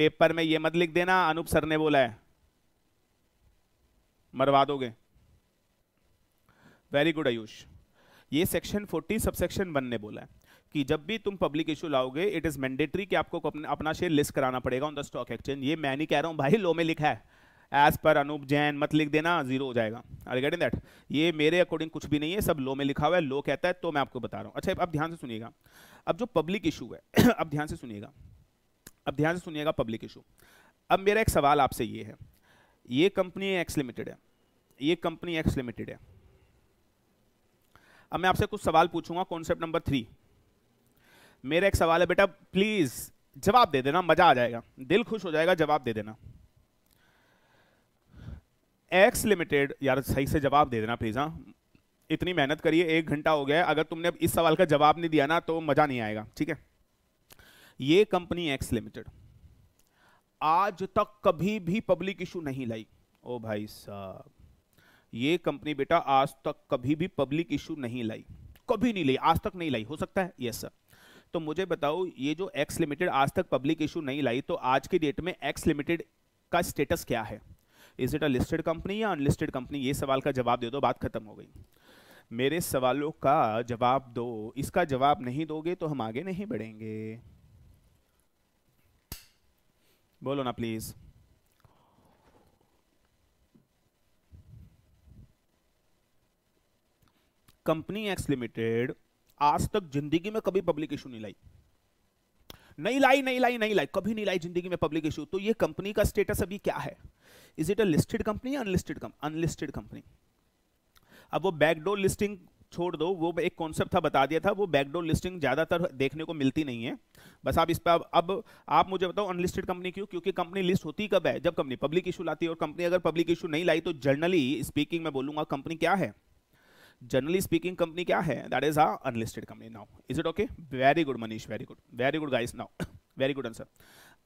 paper में ये मत लिख देना अनूप सर ने बोला है मरवा दोगे वेरी गुड आयुष ये सेक्शन 40 सेक्शन वन ने बोला है कि जब भी तुम पब्लिक इशू लाओगे इट इज़ मैंडेटरी कि आपको अपना शेयर लिस्ट कराना पड़ेगा ऑन द स्टॉक एक्सचेंज ये मैं नहीं कह रहा हूँ भाई लो में लिखा है एज पर अनूप जैन मत लिख देना जीरो हो जाएगा रिगार्डिंग दैट ये मेरे अकॉर्डिंग कुछ भी नहीं है सब लो में लिखा हुआ है लो कहता है तो मैं आपको बता रहा हूँ अच्छा अब ध्यान से सुनिएगा अब जो पब्लिक इशू है अब ध्यान से सुनिएगा अब ध्यान से सुनिएगा पब्लिक इशू अब मेरा एक सवाल आपसे ये है ये कंपनी एक्स लिमिटेड है ये कंपनी एक्स लिमिटेड है अब मैं आपसे कुछ सवाल पूछूंगा कॉन्सेप्ट नंबर थ्री मेरा एक सवाल है बेटा प्लीज जवाब दे देना मजा आ जाएगा दिल खुश हो जाएगा जवाब दे देना एक्स लिमिटेड यार सही से जवाब दे देना प्लीज हाँ इतनी मेहनत करिए एक घंटा हो गया अगर तुमने इस सवाल का जवाब नहीं दिया ना तो मजा नहीं आएगा ठीक है ये कंपनी एक्स लिमिटेड आज तक कभी भी पब्लिक इशू नहीं लाई ओ भाई साहब ये कंपनी बेटा आज तक कभी भी पब्लिक इशू नहीं लाई कभी नहीं लाई आज तक नहीं लाई हो सकता है यस सर तो मुझे बताओ ये जो एक्स लिमिटेड आज तक पब्लिक इशू नहीं लाई तो आज की डेट में एक्स लिमिटेड का स्टेटस क्या है is it a listed company या अनलिस्टेड कंपनी ये सवाल का जवाब दे दो बात खत्म हो गई मेरे सवालों का जवाब दो इसका जवाब नहीं दोगे तो हम आगे नहीं बढ़ेंगे बोलो ना प्लीज़ कंपनी एक्स लिमिटेड आज तक जिंदगी में कभी पब्लिक इशू नहीं लाई नहीं लाई नहीं लाई नहीं लाई कभी नहीं लाई जिंदगी में पब्लिक इशू तो ये कंपनी का स्टेटस अभी क्या है is it a listed company unlisted unlisted company अब वो बैकडोर लिस्टिंग छोड़ दो वो एक कॉन्सेप्ट था बता दिया था वो बैकडोर लिस्टिंग ज़्यादातर देखने को मिलती नहीं है बस आप इस पर अब, अब आप मुझे बताओ अनलिस्टेड कंपनी क्यों क्योंकि कंपनी लिस्ट होती कब है जब कंपनी पब्लिक इशू लाती है और कंपनी अगर पब्लिक इशू नहीं लाई तो जर्नली स्पीकिंग में बोलूंगा कंपनी क्या है जनरली स्पीकिंग कंपनी क्या है that is unlisted company now is it okay very good Manish very good very good guys now very good answer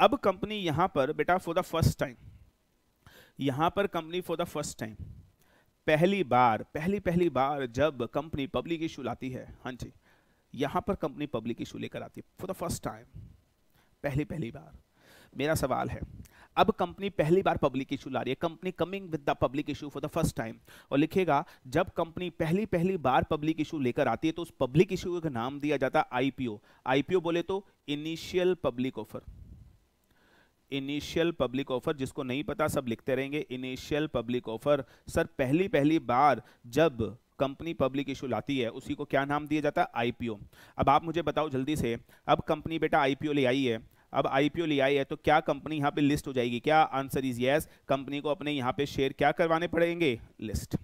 अब कंपनी यहाँ पर बेटा फॉर द फर्स्ट टाइम यहाँ पर company for the first time पहली बार पहली पहली बार जब कंपनी पब्लिक इशू लाती है हाँ जी यहाँ पर कंपनी पब्लिक इशू लेकर आती है फॉर द फर्स्ट टाइम पहली पहली बार मेरा सवाल है अब कंपनी पहली बार पब्लिक इशू ला रही है company coming with the public issue for the first time और लिखेगा जब कंपनी पहली पहली बार पब्लिक इशू लेकर आती है तो उस पब्लिक इशू का नाम दिया जाता है आईपीओ आईपीओ बोले तो initial public offer initial public offer जिसको नहीं पता सब लिखते रहेंगे इनिशियल पब्लिक ऑफर सर पहली पहली बार जब कंपनी पब्लिक इशू लाती है उसी को क्या नाम दिया जाता है आईपीओ अब आप मुझे बताओ जल्दी से अब कंपनी बेटा आईपीओ ले आई है अब आईपीओ ले आई है तो क्या कंपनी यहाँ पे लिस्ट हो जाएगी क्या आंसर इज यस कंपनी को अपने यहां पे शेयर क्या करवाने पड़ेंगे लिस्ट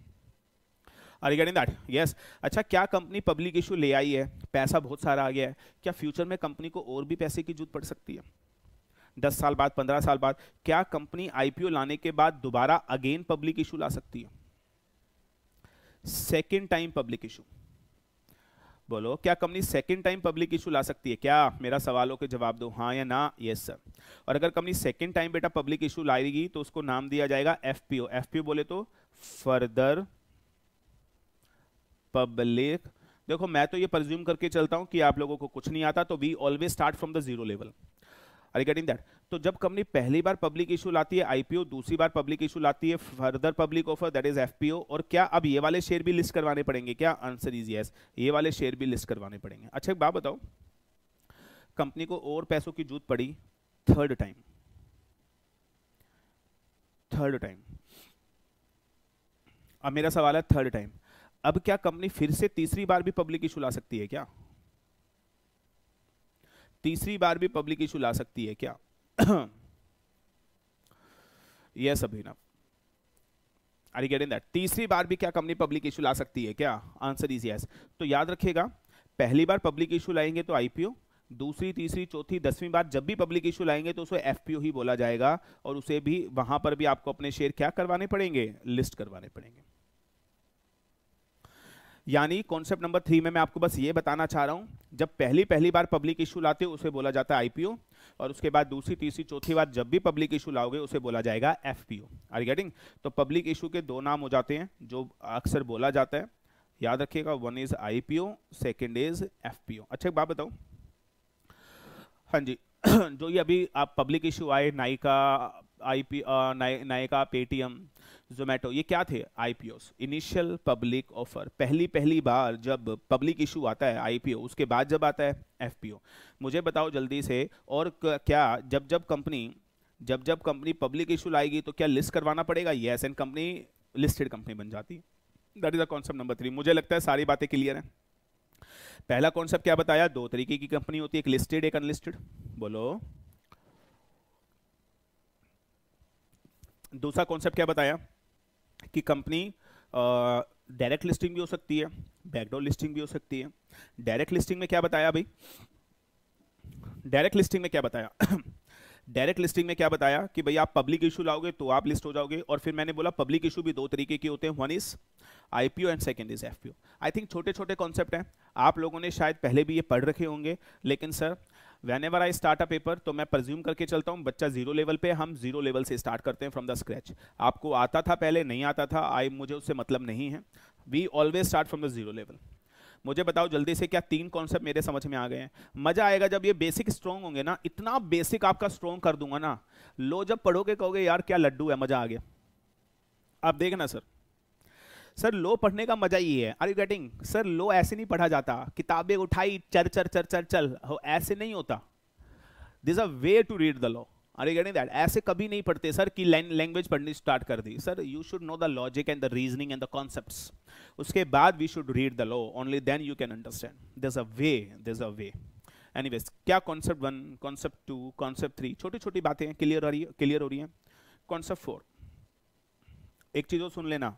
रिगार्डिंग दैट यस अच्छा क्या कंपनी पब्लिक इशू ले आई है पैसा बहुत सारा आ गया है क्या फ्यूचर में कंपनी को और भी पैसे की जरूरत पड़ सकती है दस साल बाद पंद्रह साल बाद क्या कंपनी आईपीओ लाने के बाद दोबारा अगेन पब्लिक इशू ला सकती है सेकेंड टाइम पब्लिक इशू बोलो क्या company second time public issue ला सकती है क्या मेरा सवालों के जवाब दो हाँ या ना यस सर और अगर कंपनी सेकंड टाइम बेटा पब्लिक इशू लाएगी तो उसको नाम दिया जाएगा एफपीओ एफपीओ बोले तो फर्दर पब्लिक देखो मैं तो ये परज्यूम करके चलता हूं कि आप लोगों को कुछ नहीं आता तो we always start from the zero level regarding that तो जब कंपनी पहली बार पब्लिक इशू लाती है आईपीओ दूसरी बार पब्लिक इशू लाती है further public offer that is FPO और क्या अब ये वाले शेयर भी लिस्ट करवाने पड़ेंगे क्या आंसर इज यस ये वाले शेयर भी लिस्ट करवाने पड़ेंगे अच्छा एक बात बताओ कंपनी को और पैसों की जूत पड़ी थर्ड टाइम थर्ड टाइम अब मेरा सवाल है थर्ड टाइम अब क्या कंपनी फिर से तीसरी बार भी पब्लिक इशू ला सकती है क्या तीसरी बार भी पब्लिक इशू ला सकती है क्या yes Abhinav are get in that तीसरी बार भी क्या कंपनी पब्लिक इशू ला सकती है क्या आंसर इज यस तो याद रखिएगा पहली बार पब्लिक इशू लाएंगे तो आईपीओ दूसरी तीसरी चौथी दसवीं बार जब भी पब्लिक इशू लाएंगे तो उसे एफपीओ ही बोला जाएगा और उसे भी वहां पर भी आपको अपने शेयर क्या करवाने पड़ेंगे लिस्ट करवाने पड़ेंगे यानी कॉन्सेप्ट नंबर थ्री में मैं आपको बस ये बताना चाह रहा हूँ जब पहली पहली बार पब्लिक इशू लाते हो उसे बोला जाता है आईपीओ और उसके बाद दूसरी तीसरी चौथी बार जब भी पब्लिक इशू लाओगे उसे बोला जाएगा एफ एफपीओ आर गेटिंग तो पब्लिक इशू के दो नाम हो जाते हैं जो अक्सर बोला जाता है याद रखिएगा one is I P O second is F P O अच्छा एक बात बताओ हाँ जी जो ये अभी आप पब्लिक इशू आए Nykaa I P Nykaa Paytm Zomato ये क्या थे आईपीओस इनिशियल पब्लिक ऑफर पहली पहली बार जब पब्लिक इशू आता है ओ उसके बाद जब आता है ओ मुझे बताओ जल्दी से और क्या जब जब कंपनी जब जब कंपनी पब्लिक इशू लाएगी तो क्या लिस्ट करवाना पड़ेगा ये एस एंड कंपनी लिस्टेड कंपनी बन जाती है that is the concept number three मुझे लगता है सारी बातें क्लियर हैं पहला कॉन्सेप्ट क्या बताया दो तरीके की कंपनी होती है एक लिस्टेड एक अनलिस्टेड बोलो दूसरा कॉन्सेप्ट क्या बताया कि कंपनी डायरेक्ट लिस्टिंग भी हो सकती है बैकडोर लिस्टिंग भी हो सकती है डायरेक्ट लिस्टिंग में क्या बताया भाई डायरेक्ट लिस्टिंग में क्या बताया डायरेक्ट लिस्टिंग में क्या बताया कि भाई आप पब्लिक इशू लाओगे तो आप लिस्ट हो जाओगे और फिर मैंने बोला पब्लिक इशू भी दो तरीके के होते हैं one is IPO and second is ओ आई थिंक छोटे छोटे कॉन्सेप्ट हैं आप लोगों ने शायद पहले भी ये पढ़ रखे होंगे लेकिन sir whenever I start a paper तो मैं प्रज्यूम करके चलता हूँ बच्चा जीरो लेवल पे हम जीरो लेवल से स्टार्ट करते हैं फ्रॉम द स्क्रैच आपको आता था पहले नहीं आता था आई मुझे उससे मतलब नहीं है we always start from the zero level मुझे बताओ जल्दी से क्या तीन कॉन्सेप्ट मेरे समझ में आ गए हैं मजा आएगा जब ये बेसिक स्ट्रॉन्ग होंगे ना इतना बेसिक आपका स्ट्रॉन्ग कर दूंगा ना लो जब पढ़ोगे कहोगे यार क्या लड्डू है मजा आ गया आप देखना सर सर लो पढ़ने का मजा ये है आर यू गेटिंग सर लो ऐसे नहीं पढ़ा जाता किताबें उठाई चर चर चर चर चल हो ऐसे नहीं होता this a way to read the law are you getting that ऐसे कभी नहीं पढ़ते सर कि लैंग्वेज पढ़नी स्टार्ट कर दी sir you should know the logic and the reasoning and the concept उसके बाद we should read the law only then you can understand this a way this a way any क्या concept one concept two concept three छोटी छोटी बातें clear हो रही clear हो रही हैं कॉन्सेप्ट फोर एक चीज़ और सुन लेना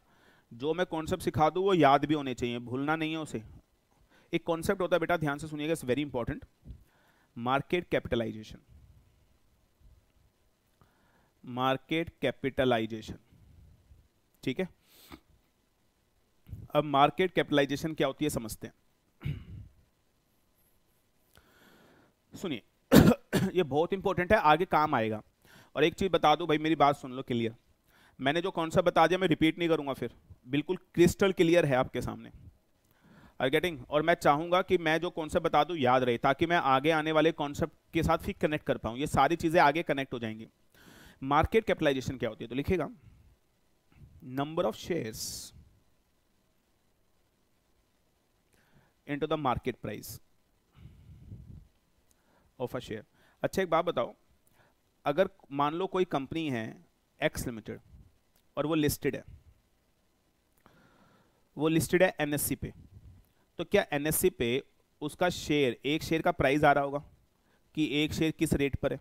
जो मैं कॉन्सेप्ट सिखा दूँ वो याद भी होने चाहिए भूलना नहीं है उसे एक कॉन्सेप्ट होता है बेटा ध्यान से सुनिएगा it's very important market capitalization market capitalization ठीक है अब मार्केट कैपिटलाइजेशन क्या होती है समझते हैं सुनिए ये बहुत इंपॉर्टेंट है आगे काम आएगा और एक चीज बता दो भाई मेरी बात सुन लो क्लियर मैंने जो कॉन्सेप्ट बता दिया मैं रिपीट नहीं करूंगा फिर बिल्कुल क्रिस्टल क्लियर है आपके सामने आर गेटिंग और मैं चाहूंगा कि मैं जो कॉन्सेप्ट बता दूं याद रहे ताकि मैं आगे आने वाले कॉन्सेप्ट के साथ फिर कनेक्ट कर पाऊँ ये सारी चीज़ें आगे कनेक्ट हो जाएंगी मार्केट कैपिटलाइजेशन क्या होती है तो लिखेगा number of share into the market price of a share अच्छा एक बात बताओ अगर मान लो कोई कंपनी है एक्स लिमिटेड और वो लिस्टेड है वो लिस्टेड है एनएससी पे तो क्या एनएससी पे उसका शेयर एक शेयर का प्राइस आ रहा होगा कि एक शेयर किस रेट पर है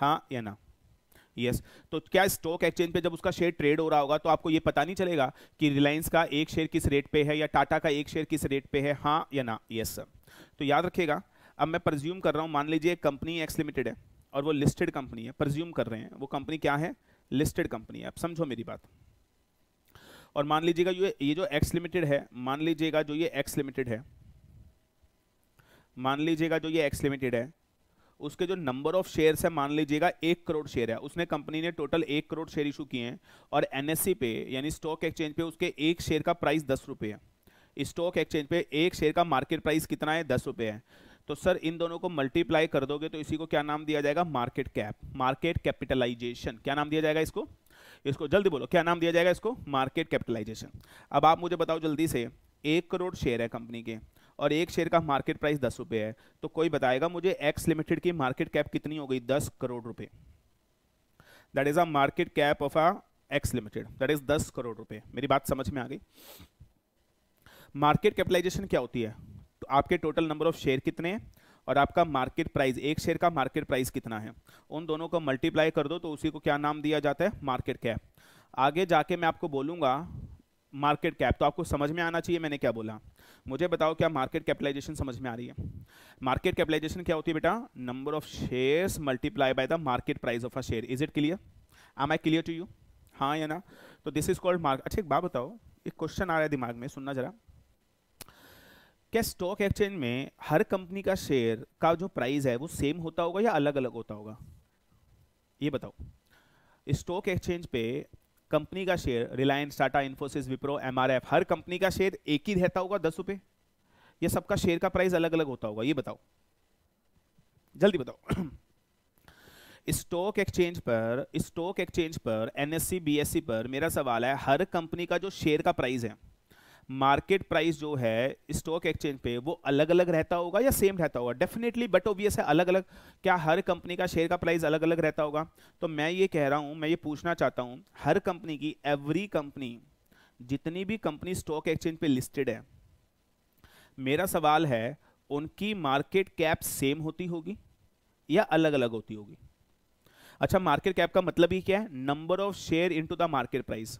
हाँ या ना यस yes. तो क्या स्टॉक एक्सचेंज पे जब उसका शेयर ट्रेड हो रहा होगा तो आपको ये पता नहीं चलेगा कि रिलायंस का एक शेयर किस रेट पे है या टाटा का एक शेयर किस रेट पे है हाँ या ना यस yes, सर तो याद रखिएगा अब मैं प्रज्यूम कर रहा हूँ मान लीजिए कंपनी एक्स लिमिटेड है और वो लिस्टेड कंपनी है प्रज्यूम कर रहे हैं वो कंपनी क्या है लिस्टेड कंपनी है आप समझो मेरी बात और मान लीजिएगा ये ये जो एक्स लिमिटेड है मान लीजिएगा जो ये एक्स लिमिटेड है मान लीजिएगा जो ये एक्स लिमिटेड है उसके जो नंबर ऑफ शेयर्स है मान लीजिएगा एक करोड़ शेयर है उसने कंपनी ने टोटल एक करोड़ शेयर इशू किए हैं और एनएससी e पे यानी स्टॉक एक्सचेंज पे उसके एक शेयर का प्राइस दस रुपये है स्टॉक एक्सचेंज पे एक शेयर का मार्केट प्राइस कितना है दस रुपये है तो सर इन दोनों को मल्टीप्लाई कर दोगे तो इसी को क्या नाम दिया जाएगा मार्केट कैप मार्केट कैपिटलाइजेशन क्या नाम दिया जाएगा इसको इसको जल्दी बोलो क्या नाम दिया जाएगा इसको मार्केट कैपिटलाइजेशन अब आप मुझे बताओ जल्दी से एक करोड़ शेयर है कंपनी के और एक शेयर का मार्केट प्राइस दस रुपये है तो कोई बताएगा मुझे एक्स लिमिटेड की मार्केट कैप कितनी हो गई दस करोड़ रुपये that is a market cap of a X limited that is दस करोड़ रुपये मेरी बात समझ में आ गई मार्केट कैपिटलाइजेशन क्या होती है आपके टोटल नंबर ऑफ शेयर कितने हैं और आपका मार्केट प्राइस एक शेयर का मार्केट प्राइस कितना है उन दोनों को मल्टीप्लाई कर दो तो उसी को क्या नाम दिया जाता है मार्केट कैप आगे जाके मैं आपको बोलूँगा मार्केट कैप तो आपको समझ में आना चाहिए मैंने क्या बोला मुझे बताओ क्या मार्केट कैपिटलाइजेशन समझ में आ रही है मार्केट कैपिटलाइजेशन क्या होती है बेटा number of shares multiply by the market price of a share is it clear am I clear to you हाँ या ना तो दिस इज कॉल्ड मार्क अच्छा एक बात बताओ एक क्वेश्चन आ रहा है दिमाग में सुनना जरा क्या स्टॉक एक्सचेंज में हर कंपनी का शेयर का जो प्राइस है वो सेम होता होगा या अलग अलग होता होगा ये बताओ स्टॉक एक्सचेंज पे कंपनी का शेयर रिलायंस टाटा इन्फोसिस विप्रो एम हर कंपनी का शेयर एक ही रहता होगा दस रुपये या सबका शेयर का प्राइस अलग अलग होता होगा ये बताओ जल्दी बताओ स्टॉक एक्सचेंज पर स्टॉक एक्सचेंज पर एनएससी बीएससी पर मेरा सवाल है हर कंपनी का जो शेयर का प्राइस है मार्केट प्राइस जो है स्टॉक एक्सचेंज पे वो अलग अलग रहता होगा या सेम रहता होगा डेफिनेटली बट ओबियस है अलग अलग क्या हर कंपनी का शेयर का प्राइस अलग अलग रहता होगा तो मैं ये कह रहा हूँ मैं ये पूछना चाहता हूँ हर कंपनी की एवरी कंपनी जितनी भी कंपनी स्टॉक एक्सचेंज पे लिस्टेड है मेरा सवाल है उनकी मार्केट कैप सेम होती होगी या अलग अलग होती होगी अच्छा मार्केट कैप का मतलब ही क्या है number of share into the market price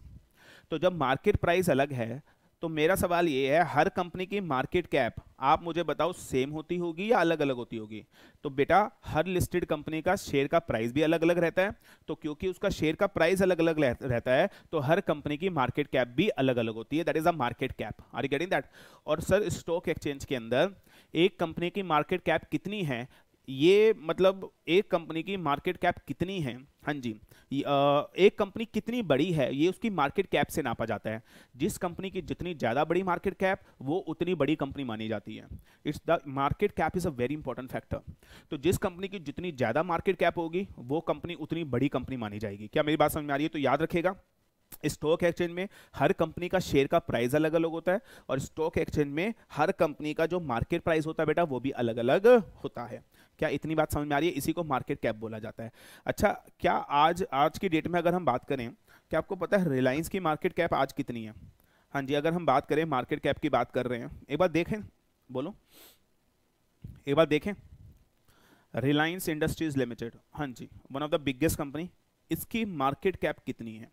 तो जब मार्केट प्राइस अलग है तो मेरा सवाल ये है हर कंपनी की मार्केट कैप आप मुझे बताओ सेम होती होगी या अलग अलग होती होगी तो बेटा हर लिस्टेड कंपनी का शेयर का प्राइस भी अलग अलग रहता है तो क्योंकि उसका शेयर का प्राइस अलग अलग रहता है तो हर कंपनी की मार्केट कैप भी अलग अलग होती है that is a market cap are you getting that और सर स्टॉक एक्सचेंज के अंदर एक कंपनी की मार्केट कैप कितनी है ये मतलब एक कंपनी की मार्केट कैप कितनी है हाँ जी एक कंपनी कितनी बड़ी है ये उसकी मार्केट कैप से नापा जाता है जिस कंपनी की जितनी ज़्यादा बड़ी मार्केट कैप वो उतनी बड़ी कंपनी मानी जाती है it's the market cap is a very important factor तो जिस कंपनी की जितनी ज़्यादा मार्केट कैप होगी वो कंपनी उतनी बड़ी कंपनी मानी जाएगी क्या मेरी बात समझ में आ रही है तो याद रखेगा स्टॉक एक्सचेंज में हर कंपनी का शेयर का प्राइस अलग अलग होता है और स्टॉक एक्सचेंज में हर कंपनी का जो मार्केट प्राइस होता है बेटा वो भी अलग अलग होता है क्या इतनी बात समझ में आ रही है इसी को मार्केट कैप बोला जाता है अच्छा क्या आज आज की डेट में अगर हम बात करें क्या आपको पता है रिलायंस की मार्केट कैप आज कितनी है हाँ जी अगर हम बात करें मार्केट कैप की बात कर रहे हैं एक बार देखें बोलो एक बार देखें रिलायंस इंडस्ट्रीज लिमिटेड हाँ जी one of the biggest company इसकी मार्केट कैप कितनी है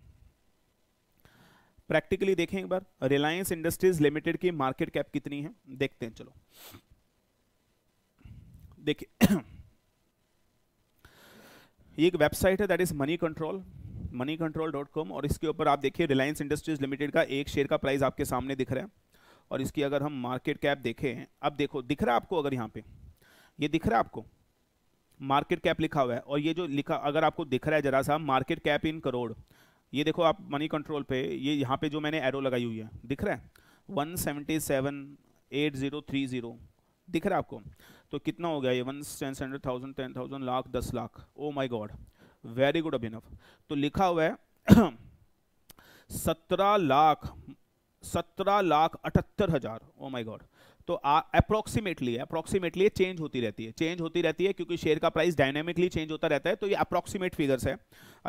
प्रैक्टिकली देखें एक बार रिलायंस इंडस्ट्रीज लिमिटेड की मार्केट कैप कितनी है देखते हैं चलो देखिए ये एक वेबसाइट है that is money control money control dot com और इसके ऊपर आप देखिए रिलायंस इंडस्ट्रीज लिमिटेड का एक शेयर का प्राइस आपके सामने दिख रहा है और इसकी अगर हम मार्केट कैप देखें अब देखो दिख रहा है आपको अगर यहाँ पे ये दिख रहा है आपको मार्केट कैप लिखा हुआ है और ये जो लिखा अगर आपको दिख रहा है जरा सा मार्केट कैप इन करोड़ ये देखो आप मनी कंट्रोल पे ये यहाँ पे जो मैंने एरो लगाई हुई है दिख रहा है one seventy seven eight zero three zero दिख रहा है आपको तो कितना हो गया ये one ten hundred thousand ten thousand lakh दस lakh oh my god very good Abhinav तो लिखा हुआ है सत्रह लाख सत्रह लाख अठहत्तर हजार ओ माई गॉड तो अप्रोक्सीमेटली अप्रोक्सीमेटली चेंज होती रहती है चेंज होती रहती है क्योंकि शेयर का प्राइस डायनेमिकली चेंज होता रहता है तो ये अप्रोक्सीमेट फिगर्स है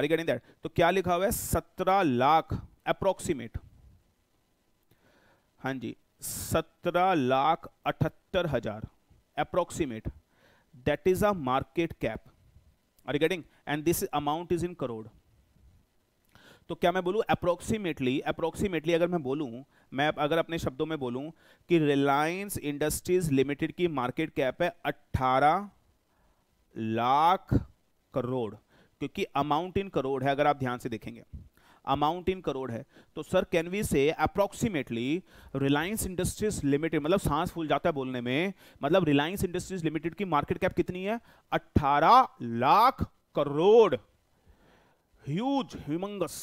रिगार्डिंग दैट तो क्या लिखा हुआ है सत्रह लाख अप्रोक्सीमेट हाँ जी सत्रह लाख अठहत्तर हजार approximate that is a market cap regarding and this amount is in crore तो क्या मैं बोलूँ अप्रोक्सीमेटली अप्रोक्सीमेटली अगर मैं बोलूँ मैं अगर अपने शब्दों में बोलूँ कि रिलायंस इंडस्ट्रीज लिमिटेड की मार्केट कैप है अट्ठारह लाख करोड़ क्योंकि अमाउंट इन करोड़ है अगर आप ध्यान से देखेंगे अमाउंट इन करोड़ है तो sir can we say approximately Reliance Industries Limited मतलब सांस फूल जाता है बोलने में मतलब रिलायंस इंडस्ट्रीज लिमिटेड की मार्केट कैप कितनी है अट्ठारह lakh crore huge humongous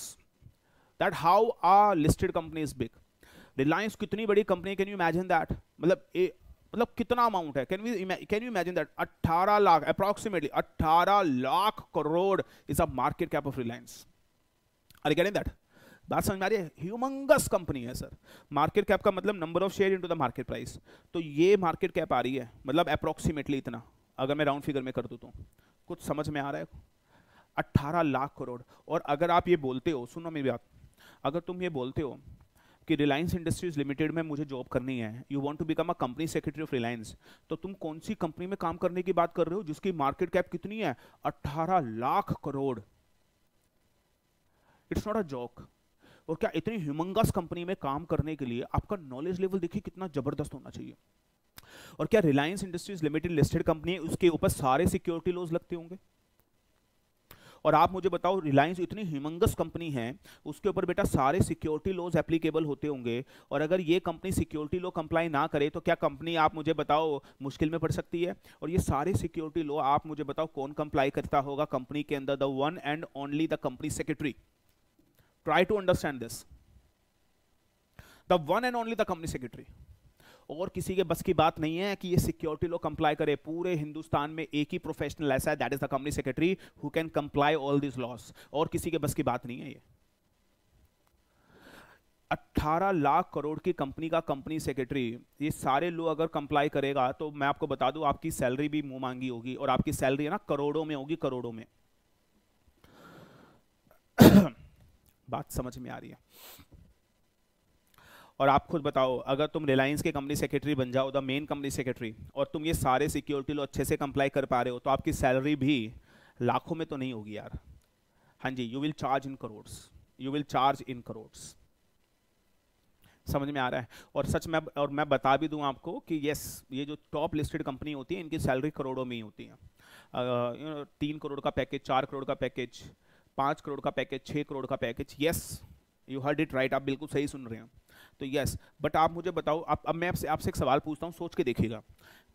that how are listed company is big Reliance कितनी बड़ी company can you imagine that मतलब ए मतलब कितना अमाउंट है can we can you imagine that 18 lakh approximately 18 lakh crore is a market cap of Reliance are getting that बात समझ में आ रही है ह्यूमंगस कंपनी है सर मार्केट कैप का मतलब number of share into the market price तो ये मार्केट कैप आ रही है मतलब अप्रोक्सीमेटली इतना अगर मैं राउंड फिगर में कर दूँ तो कुछ समझ में आ रहा है अट्ठारह लाख करोड़ और अगर आप ये बोलते हो सुनो मेरी बात अगर तुम ये बोलते हो कि रिलायंस इंडस्ट्रीज लिमिटेड में मुझे जॉब करनी है you want to become a company secretary of Reliance तो तुम कौन सी कंपनी में काम करने की बात कर रहे हो जिसकी मार्केट कैप कितनी है अट्ठारह lakh crore it's not a joke और क्या इतनी ह्यूमंगस कंपनी में काम करने के लिए आपका नॉलेज लेवल देखिए कितना जबरदस्त होना चाहिए और क्या Reliance Industries Limited listed company है उसके ऊपर सारे सिक्योरिटी लॉज लगते होंगे और आप मुझे बताओ रिलायंस इतनी हिमंगस कंपनी है उसके ऊपर बेटा सारे सिक्योरिटी लॉज एप्लीकेबल होते होंगे और अगर ये कंपनी सिक्योरिटी लॉ कंप्लाई ना करे तो क्या कंपनी आप मुझे बताओ मुश्किल में पड़ सकती है और ये सारे सिक्योरिटी लॉ आप मुझे बताओ कौन कंप्लाई करता होगा कंपनी के अंदर the one and only the company secretary try to understand this the one and only the company secretary और किसी के बस की बात नहीं है कि ये सिक्योरिटी लो कंप्लाई करे पूरे हिंदुस्तान में एक ही प्रोफेशनल ऐसा है that is the company secretary who can comply all this laws और किसी के बस की बात नहीं है ये 18 लाख करोड़ की कंपनी का कंपनी सेक्रेटरी ये सारे लोग अगर कंप्लाई करेगा तो मैं आपको बता दूं आपकी सैलरी भी मुंह मांगी होगी और आपकी सैलरी है ना करोड़ों में होगी करोड़ों में बात समझ में आ रही है और आप खुद बताओ अगर तुम रिलायंस के कंपनी सेक्रेटरी बन जाओ द मेन कंपनी सेक्रेटरी और तुम ये सारे सिक्योरिटी लो अच्छे से कंप्लाई कर पा रहे हो तो आपकी सैलरी भी लाखों में तो नहीं होगी यार हाँ जी you will charge in crores you will charge in crores समझ में आ रहा है और सच मैं और मैं बता भी दूं आपको कि यस ये जो टॉप लिस्टेड कंपनी होती है इनकी सैलरी करोड़ों में ही होती है नो तीन करोड़ का पैकेज चार करोड़ का पैकेज पाँच करोड़ का पैकेज छः करोड़ का package yes you heard it right आप बिल्कुल सही सुन रहे हैं तो यस बट आप मुझे बताओ आप अब मैं आपसे आपसे एक सवाल पूछता हूँ सोच के देखिएगा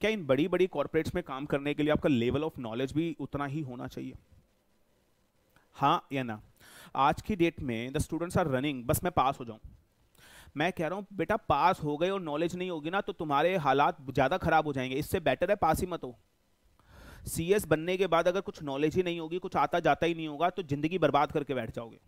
क्या इन बड़ी बड़ी कॉरपोरेट्स में काम करने के लिए आपका लेवल ऑफ नॉलेज भी उतना ही होना चाहिए हाँ या ना आज की डेट में द स्टूडेंट्स आर रनिंग बस मैं पास हो जाऊँ मैं कह रहा हूँ बेटा पास हो गए और नॉलेज नहीं होगी ना तो तुम्हारे हालात ज़्यादा खराब हो जाएंगे इससे बेटर है पास ही मत हो सी बनने के बाद अगर कुछ नॉलेज ही नहीं होगी कुछ आता जाता ही नहीं होगा तो ज़िंदगी बर्बाद करके बैठ जाओगे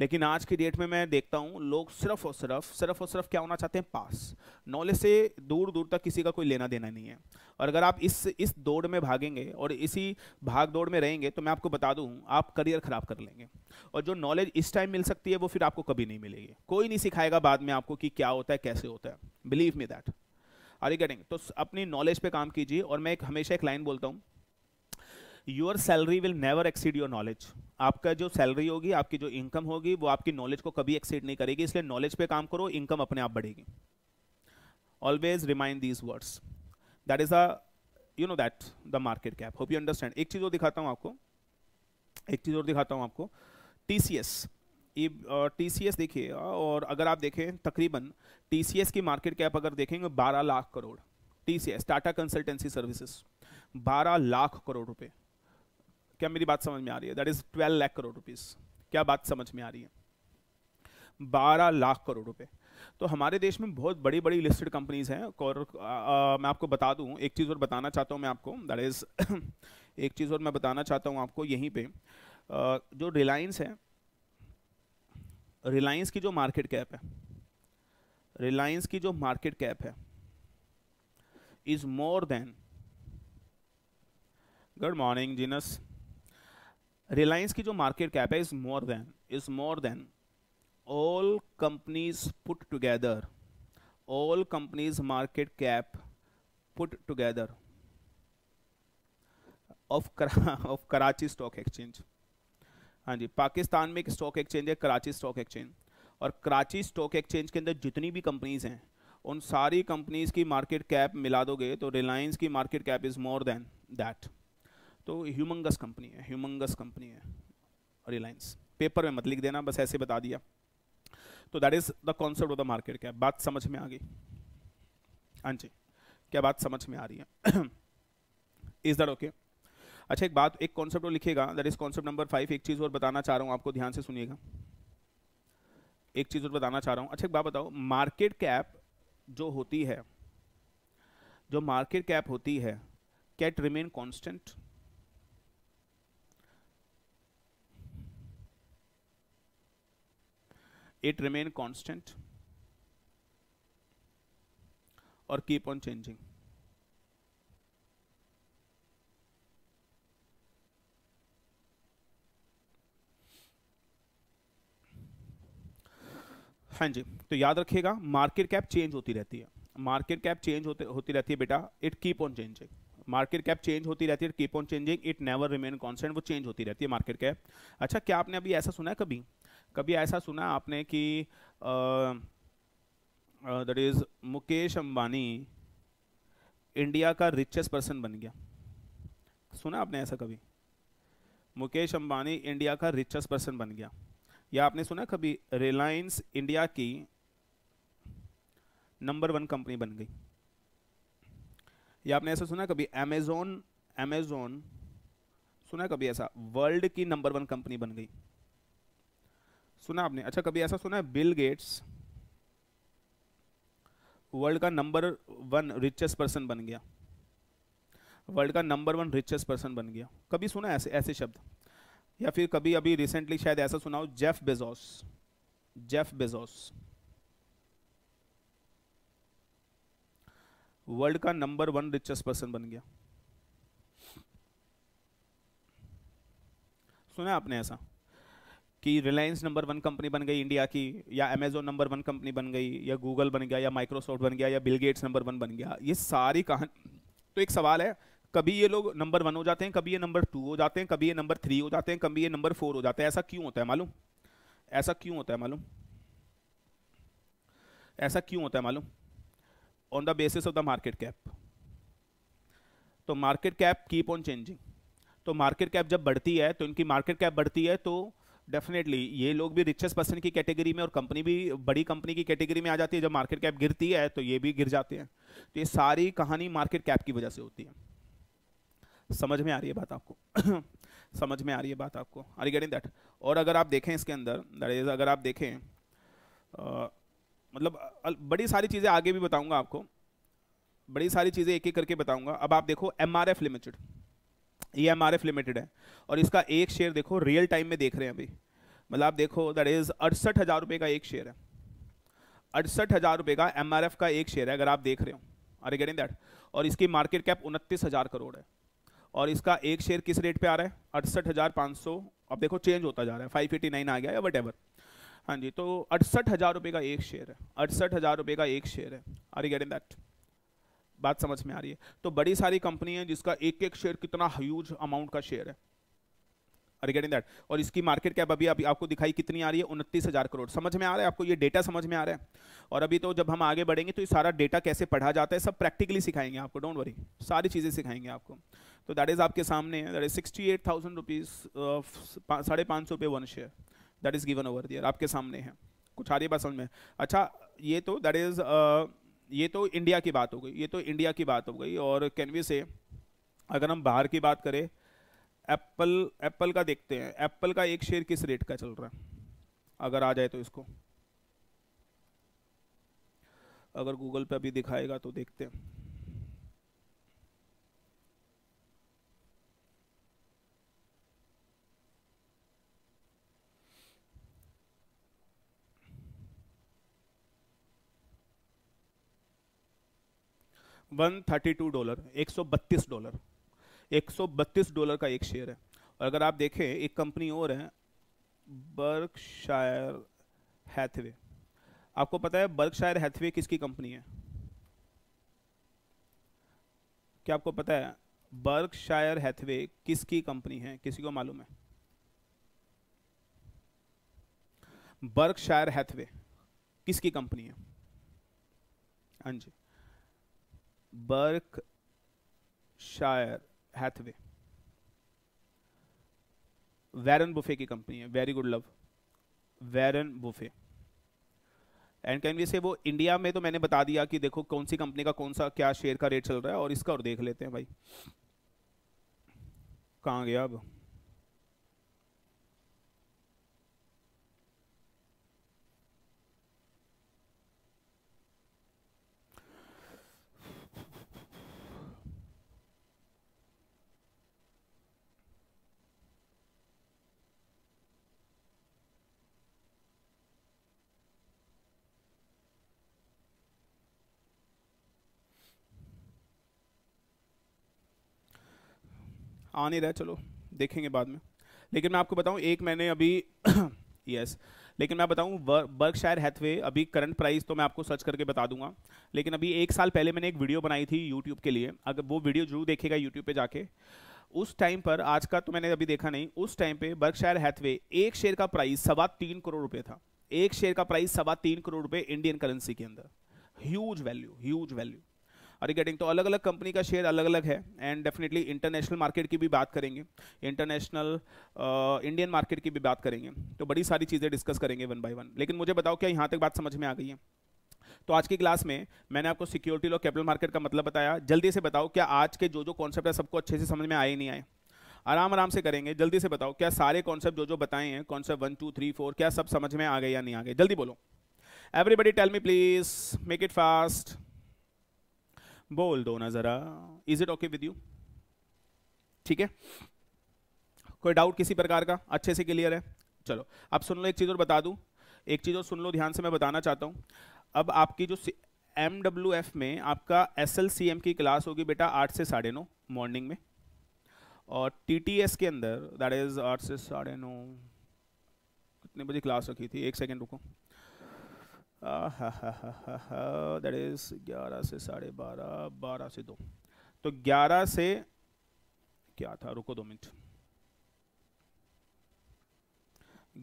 लेकिन आज की डेट में मैं देखता हूँ लोग सिर्फ और सिर्फ सिर्फ और सिर्फ क्या होना चाहते हैं पास नॉलेज से दूर दूर तक किसी का कोई लेना देना नहीं है और अगर आप इस इस दौड़ में भागेंगे और इसी भाग दौड़ में रहेंगे तो मैं आपको बता दूँ आप करियर ख़राब कर लेंगे और जो नॉलेज इस टाइम मिल सकती है वो फिर आपको कभी नहीं मिलेगी कोई नहीं सिखाएगा बाद में आपको कि क्या होता है कैसे होता है believe me that are you getting तो अपनी नॉलेज पे काम कीजिए और मैं एक हमेशा एक लाइन बोलता हूँ your salary will never exceed your knowledge आपका जो सैलरी होगी आपकी जो इनकम होगी वो आपकी नॉलेज को कभी एक्सीड नहीं करेगी इसलिए नॉलेज पे काम करो इनकम अपने आप बढ़ेगी always remind these words that is a you know that the market cap hope you understand एक चीज़ और दिखाता हूँ आपको एक चीज़ और दिखाता हूँ आपको T C S T C S देखिए और अगर आप देखें तकरीबन टी सी एस की मार्केट कैप अगर देखेंगे बारह lakh crore T C S Tata Consultancy Services बारह लाख करोड़ रुपये क्या मेरी बात समझ में आ रही है that is twelve lakh crore rupees क्या बात समझ में आ रही है बारह लाख करोड़ रुपए तो हमारे देश में बहुत बड़ी बड़ी लिस्टेड कंपनीज हैं और मैं आपको बता दूं एक चीज़ और बताना चाहता हूं मैं आपको दैट इज़ एक चीज़ और मैं बताना चाहता हूं आपको यहीं पे जो रिलायंस है रिलायंस की जो मार्केट कैप है रिलायंस की जो मार्केट कैप है is more than good morning genius Reliance की जो मार्केट कैप है is more than is more than all companies put together all companies market cap put together of of Karachi stock exchange हाँ जी पाकिस्तान में एक stock exchange है Karachi stock exchange और Karachi stock exchange के अंदर जितनी भी कंपनीज हैं उन सारी कंपनीज की मार्केट कैप मिला दोगे तो रिलायंस की market cap is more than that तो ह्यूमंगस कंपनी है ह्यूमंगस कंपनी है रिलायंस पेपर में मत लिख देना बस ऐसे बता दिया तो that is the concept of the market क्या बात समझ में आ गई हाँ जी क्या बात समझ में आ रही है इज़ दैट ओके अच्छा एक बात एक कॉन्सेप्ट और लिखेगा that is concept number five एक चीज़ और बताना चाह रहा हूँ आपको ध्यान से सुनिएगा एक चीज़ और बताना चाह रहा हूँ अच्छा एक बात बताओ मार्केट कैप जो होती है जो मार्केट कैप होती है can't remain constant it remain constant or keep on changing हाँ जी तो याद रखिएगा मार्केट कैप चेंज होती रहती है मार्केट कैप चेंज होते होती रहती है बेटा it keep on changing market cap change होती रहती है keep on changing it never remain constant वो चेंज होती रहती है मार्केट कैप अच्छा क्या आपने अभी ऐसा सुना है कभी कभी ऐसा सुना आपने कि that is Mukesh Ambani India का रिचेस्ट पर्सन बन गया सुना आपने ऐसा कभी मुकेश अंबानी इंडिया का रिचेस्ट पर्सन बन गया या आपने सुना कभी रिलायंस इंडिया की नंबर वन कंपनी बन गई या आपने ऐसा सुना कभी अमेजोन अमेजोन सुना कभी ऐसा वर्ल्ड की नंबर वन कंपनी बन गई सुना आपने अच्छा कभी ऐसा सुना है बिल गेट्स वर्ल्ड का नंबर वन रिचेस्ट पर्सन बन गया वर्ल्ड का नंबर वन रिचेस्ट पर्सन बन गया कभी सुना ऐसे ऐसे शब्द या फिर कभी अभी रिसेंटली शायद ऐसा सुना हो Jeff Bezos Jeff Bezos world का नंबर वन रिचेस्ट पर्सन बन गया सुना आपने ऐसा कि रिलायंस नंबर वन कंपनी बन गई इंडिया की या अमेजोन नंबर वन कंपनी बन गई या गूगल बन गया या माइक्रोसॉफ्ट बन गया या बिल गेट्स नंबर वन बन गया ये सारी कहानी तो एक सवाल है कभी ये लोग नंबर वन हो जाते हैं कभी ये नंबर टू हो जाते हैं कभी ये नंबर थ्री हो जाते हैं कभी ये नंबर फोर हो जाते हैं ऐसा क्यों होता है मालूम ऐसा क्यों होता है मालूम ऐसा क्यों होता है मालूम on the basis of the market cap तो market cap keep on changing तो मार्केट कैप जब बढ़ती है तो इनकी मार्केट कैप बढ़ती है तो डेफिनेटली ये लोग भी रिचेस्ट पर्सन की कैटेगरी में और कंपनी भी बड़ी कंपनी की कैटेगरी में आ जाती है जब मार्केट कैप गिरती है तो ये भी गिर जाते हैं तो ये सारी कहानी मार्केट कैप की वजह से होती है समझ में आ रही है बात आपको समझ में आ रही है बात आपको आर गेटिंग दैट और अगर आप देखें इसके अंदर दैट इज अगर आप देखें आ, मतलब बड़ी सारी चीज़ें आगे भी बताऊंगा आपको बड़ी सारी चीज़ें एक एक करके बताऊंगा अब आप देखो एम लिमिटेड ये एम लिमिटेड है और इसका एक शेयर देखो रियल टाइम में देख रहे हैं अभी मतलब आप देखो दैट इज अड़सठ हज़ार रुपये का एक शेयर है अड़सठ हज़ार रुपये का एम का एक शेयर है अगर आप देख रहे हो आर गेटिंग दैट और इसकी मार्केट कैप उनतीस हज़ार करोड़ है और इसका एक शेयर किस रेट पे आ रहा है अड़सठ हज़ार पाँच सौ अब देखो चेंज होता जा रहा है फाइव एटी नाइन आ गया या वट एवर हाँ जी तो अड़सठ हज़ार रुपये का एक शेयर है अड़सठ हज़ार रुपये का एक शेयर है आर गेटिंग दैट बात समझ में आ रही है तो बड़ी सारी कंपनी है जिसका एक एक शेयर कितना ह्यूज अमाउंट का शेयर है रिगार्डिंग दैट और इसकी मार्केट कैप अभी अभी आपको दिखाई कितनी आ रही है उनतीस हज़ार करोड़ समझ में आ रहा है आपको ये डेटा समझ में आ रहा है और अभी तो जब हम आगे बढ़ेंगे तो ये सारा डेटा कैसे पढ़ा जाता है सब प्रैक्टिकली सिखाएंगे आपको डोंट वरी सारी चीज़ें सिखाएंगे आपको तो दैट इज़ आपके सामने that is sixty eight thousand rupees साढ़े पाँच सौ रुपये one share that is given over there आपके सामने है कुछ आ रही बात समझ में अच्छा ये तो दैट इज़ ये तो इंडिया की बात हो गई ये तो इंडिया की बात हो गई और कैन वी से अगर हम बाहर की बात करें एप्पल एप्पल का देखते हैं एप्पल का एक शेयर किस रेट का चल रहा है अगर आ जाए तो इसको अगर गूगल पे अभी दिखाएगा तो देखते हैं 132 डॉलर 132 डॉलर 132 डॉलर का एक शेयर है और अगर आप देखें एक कंपनी और है बर्कशायर हैथवे आपको पता है बर्कशायर हैथवे किसकी कंपनी है क्या आपको पता है बर्कशायर हैथवे किसकी कंपनी है किसी को मालूम है बर्कशायर हैथवे किसकी कंपनी है हाँ जी Berkshire Hathaway Warren Buffett की कंपनी है very good love Warren Buffett and can we say वो इंडिया में तो मैंने बता दिया कि देखो कौन सी कंपनी का कौन सा क्या शेयर का रेट चल रहा है और इसका और देख लेते हैं भाई कहाँ गया अब आ नहीं रहा चलो देखेंगे बाद में लेकिन मैं आपको बताऊँ एक मैंने अभी यस yes, लेकिन मैं बताऊँ बर्कशायर हैथवे अभी करंट प्राइस तो मैं आपको सर्च करके बता दूंगा लेकिन अभी एक साल पहले मैंने एक वीडियो बनाई थी यूट्यूब के लिए अगर वो वीडियो जरूर देखेगा यूट्यूब पे जाके उस टाइम पर आज का तो मैंने अभी देखा नहीं उस टाइम पर बर्कशायर हैथवे एक शेयर का प्राइस सवा तीन करोड़ रुपये था एक शेयर का प्राइस सवा तीन करोड़ रुपये इंडियन करेंसी के अंदर huge value huge value are you getting तो अलग अलग कंपनी का शेयर अलग अलग है एंड डेफिनेटली इंटरनेशनल मार्केट की भी बात करेंगे इंटरनेशनल इंडियन मार्केट की भी बात करेंगे तो बड़ी सारी चीज़ें डिस्कस करेंगे वन बाई वन लेकिन मुझे बताओ क्या यहाँ तक बात समझ में आ गई है तो आज की क्लास में मैंने आपको सिक्योरिटी लॉ कैपिटल मार्केट का मतलब बताया जल्दी से बताओ क्या आज के जो जो कॉन्सेप्ट है सबको अच्छे से समझ में आए नहीं आए आराम आराम से करेंगे जल्दी से बताओ क्या सारे कॉन्सेप्ट जो जो बताए हैं concept one two three four क्या सब समझ में आ गए या नहीं आ गए जल्दी बोलो everybody tell me please make it fast बोल दो ना जरा is it okay with you ठीक है कोई डाउट किसी प्रकार का अच्छे से क्लियर है चलो अब सुन लो एक चीज़ और बता दूँ एक चीज़ और सुन लो ध्यान से मैं बताना चाहता हूँ अब आपकी जो एम डब्ल्यू एफ में आपका एस एल सी एम की क्लास होगी बेटा आठ से साढ़े नौ मॉर्निंग में और टी टी एस के अंदर दैट इज़ आठ से साढ़े नौ कितने बजे क्लास रखी थी एक सेकेंड रुको दैट इज ग्यारह से साढ़े बारह बारह से दो तो ग्यारह से क्या था रुको दो मिनट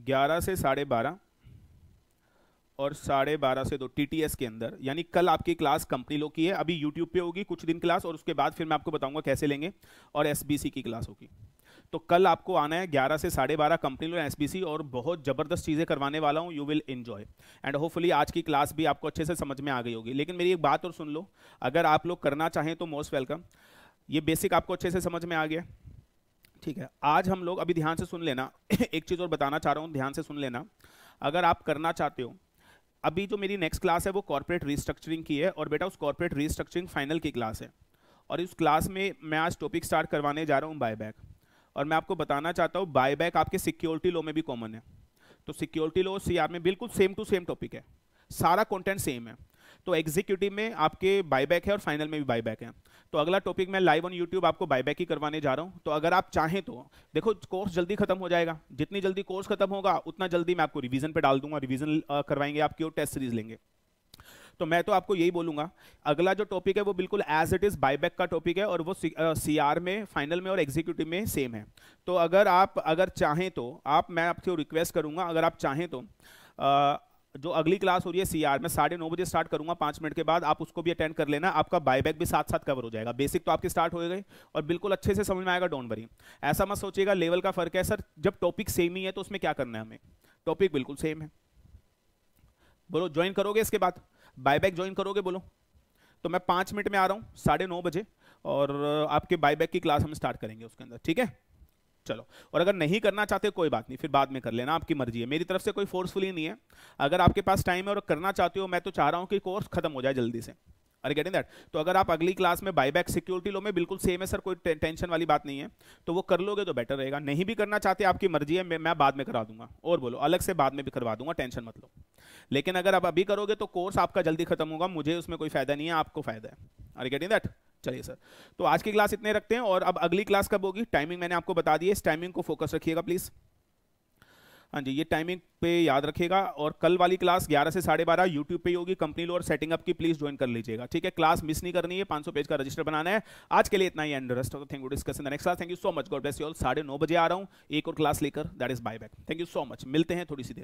ग्यारह से साढ़े बारह और साढ़े बारह से दो टीटीएस के अंदर यानी कल आपकी क्लास कंपनी लोग की है अभी यूट्यूब पे होगी कुछ दिन क्लास और उसके बाद फिर मैं आपको बताऊंगा कैसे लेंगे और एसबीसी की क्लास होगी तो कल आपको आना है ग्यारह से साढ़े बारह कंपनी लोन एस और बहुत ज़बरदस्त चीज़ें करवाने वाला हूँ you will enjoy and hopefully आज की क्लास भी आपको अच्छे से समझ में आ गई होगी लेकिन मेरी एक बात और सुन लो अगर आप लोग करना चाहें तो मोस्ट वेलकम ये बेसिक आपको अच्छे से समझ में आ गया ठीक है आज हम लोग अभी ध्यान से सुन लेना एक चीज़ और बताना चाह रहा हूँ ध्यान से सुन लेना अगर आप करना चाहते हो अभी जो मेरी नेक्स्ट क्लास है वो कॉर्पोरेट रिस्ट्रक्चरिंग की है और बेटा उस कॉर्पोरेट रीस्ट्रक्चरिंग फाइनल की क्लास है और इस क्लास में मैं आज टॉपिक स्टार्ट करवाने जा रहा हूँ बाय बैक और मैं आपको बताना चाहता हूँ बाय बैक आपके सिक्योरिटी लॉ में भी कॉमन है तो सिक्योरिटी लॉ सी में बिल्कुल सेम टू सेम टॉपिक है सारा कॉन्टेंट सेम है तो एग्जीक्यूटिव में आपके बैक है और फाइनल में भी बाय बैक है तो अगला टॉपिक मैं लाइव ऑन यूट्यूब आपको बाय बैक ही करवाने जा रहा हूँ तो अगर आप चाहें तो देखो कोर्स जल्दी खत्म हो जाएगा जितनी जल्दी कोर्स खत्म होगा उतना जल्दी मैं आपको रिविजन पर डाल दूंगा रिविजन करवाएंगे आपकी और टेस्ट सीरीज लेंगे तो मैं तो आपको यही बोलूंगा अगला जो टॉपिक है वो बिल्कुल एज इट इज़ बाईबैक का टॉपिक है और वो सी आर में फाइनल में और एग्जीक्यूटिव में सेम है तो अगर आप अगर चाहें तो आप मैं आपसे रिक्वेस्ट करूंगा अगर आप चाहें तो जो अगली क्लास हो रही है सीआर में साढ़े नौ बजे स्टार्ट करूंगा पांच मिनट के बाद आप उसको भी अटेंड कर लेना आपका बायबैक भी साथ साथ कवर हो जाएगा बेसिक तो आपके स्टार्ट हो गए और बिल्कुल अच्छे से समझ में आएगा डोंट वरी ऐसा मत सोचिएगा लेवल का फर्क है सर जब टॉपिक सेम ही है तो उसमें क्या करना है हमें टॉपिक बिल्कुल सेम है बोलो ज्वाइन करोगे इसके बाद बायबैक ज्वाइन करोगे बोलो तो मैं पाँच मिनट में आ रहा हूँ साढ़े नौ बजे और आपके बायबैक की क्लास हम स्टार्ट करेंगे उसके अंदर ठीक है चलो और अगर नहीं करना चाहते कोई बात नहीं फिर बाद में कर लेना आपकी मर्जी है मेरी तरफ से कोई फोर्सफुली नहीं है अगर आपके पास टाइम है और करना चाहते हो मैं तो चाह रहा हूँ कि कोर्स खत्म हो जाए जल्दी से आर गेटिंग दैट तो अगर आप अगली क्लास में बैक सिक्योरिटी लो में बिल्कुल सेम है सर कोई टेंशन वाली बात नहीं है तो वो कर लोगे तो बेटर रहेगा नहीं भी करना चाहते आपकी मर्जी है मैं, मैं बाद में करा दूंगा और बोलो अलग से बाद में भी करवा दूंगा टेंशन मत लो लेकिन अगर आप अभी करोगे तो कोर्स आपका जल्दी खत्म होगा मुझे उसमें कोई फायदा नहीं है आपको फायदा है आर गेटिंग दैट चलिए सर तो आज की क्लास इतने रखते हैं और अब अगली क्लास कब होगी टाइमिंग मैंने आपको बता दी है इस टाइमिंग को फोकस रखिएगा प्लीज़ हाँ जी ये टाइमिंग पे याद रखिएगा और कल वाली क्लास 11 से साढ़े बारह यूट्यूब पे होगी कंपनी लो और सेटिंग अप की प्लीज ज्वाइन कर लीजिएगा ठीक है क्लास मिस नहीं करनी है 500 पेज का रजिस्टर बनाना है आज के लिए इतना ही and rest of you discuss in the next class thank you so much God bless you all साढ़े नौ बजे आ रहा हूँ एक और क्लास लेकर that is buy back thank you so much मिलते हैं थोड़ी सी देर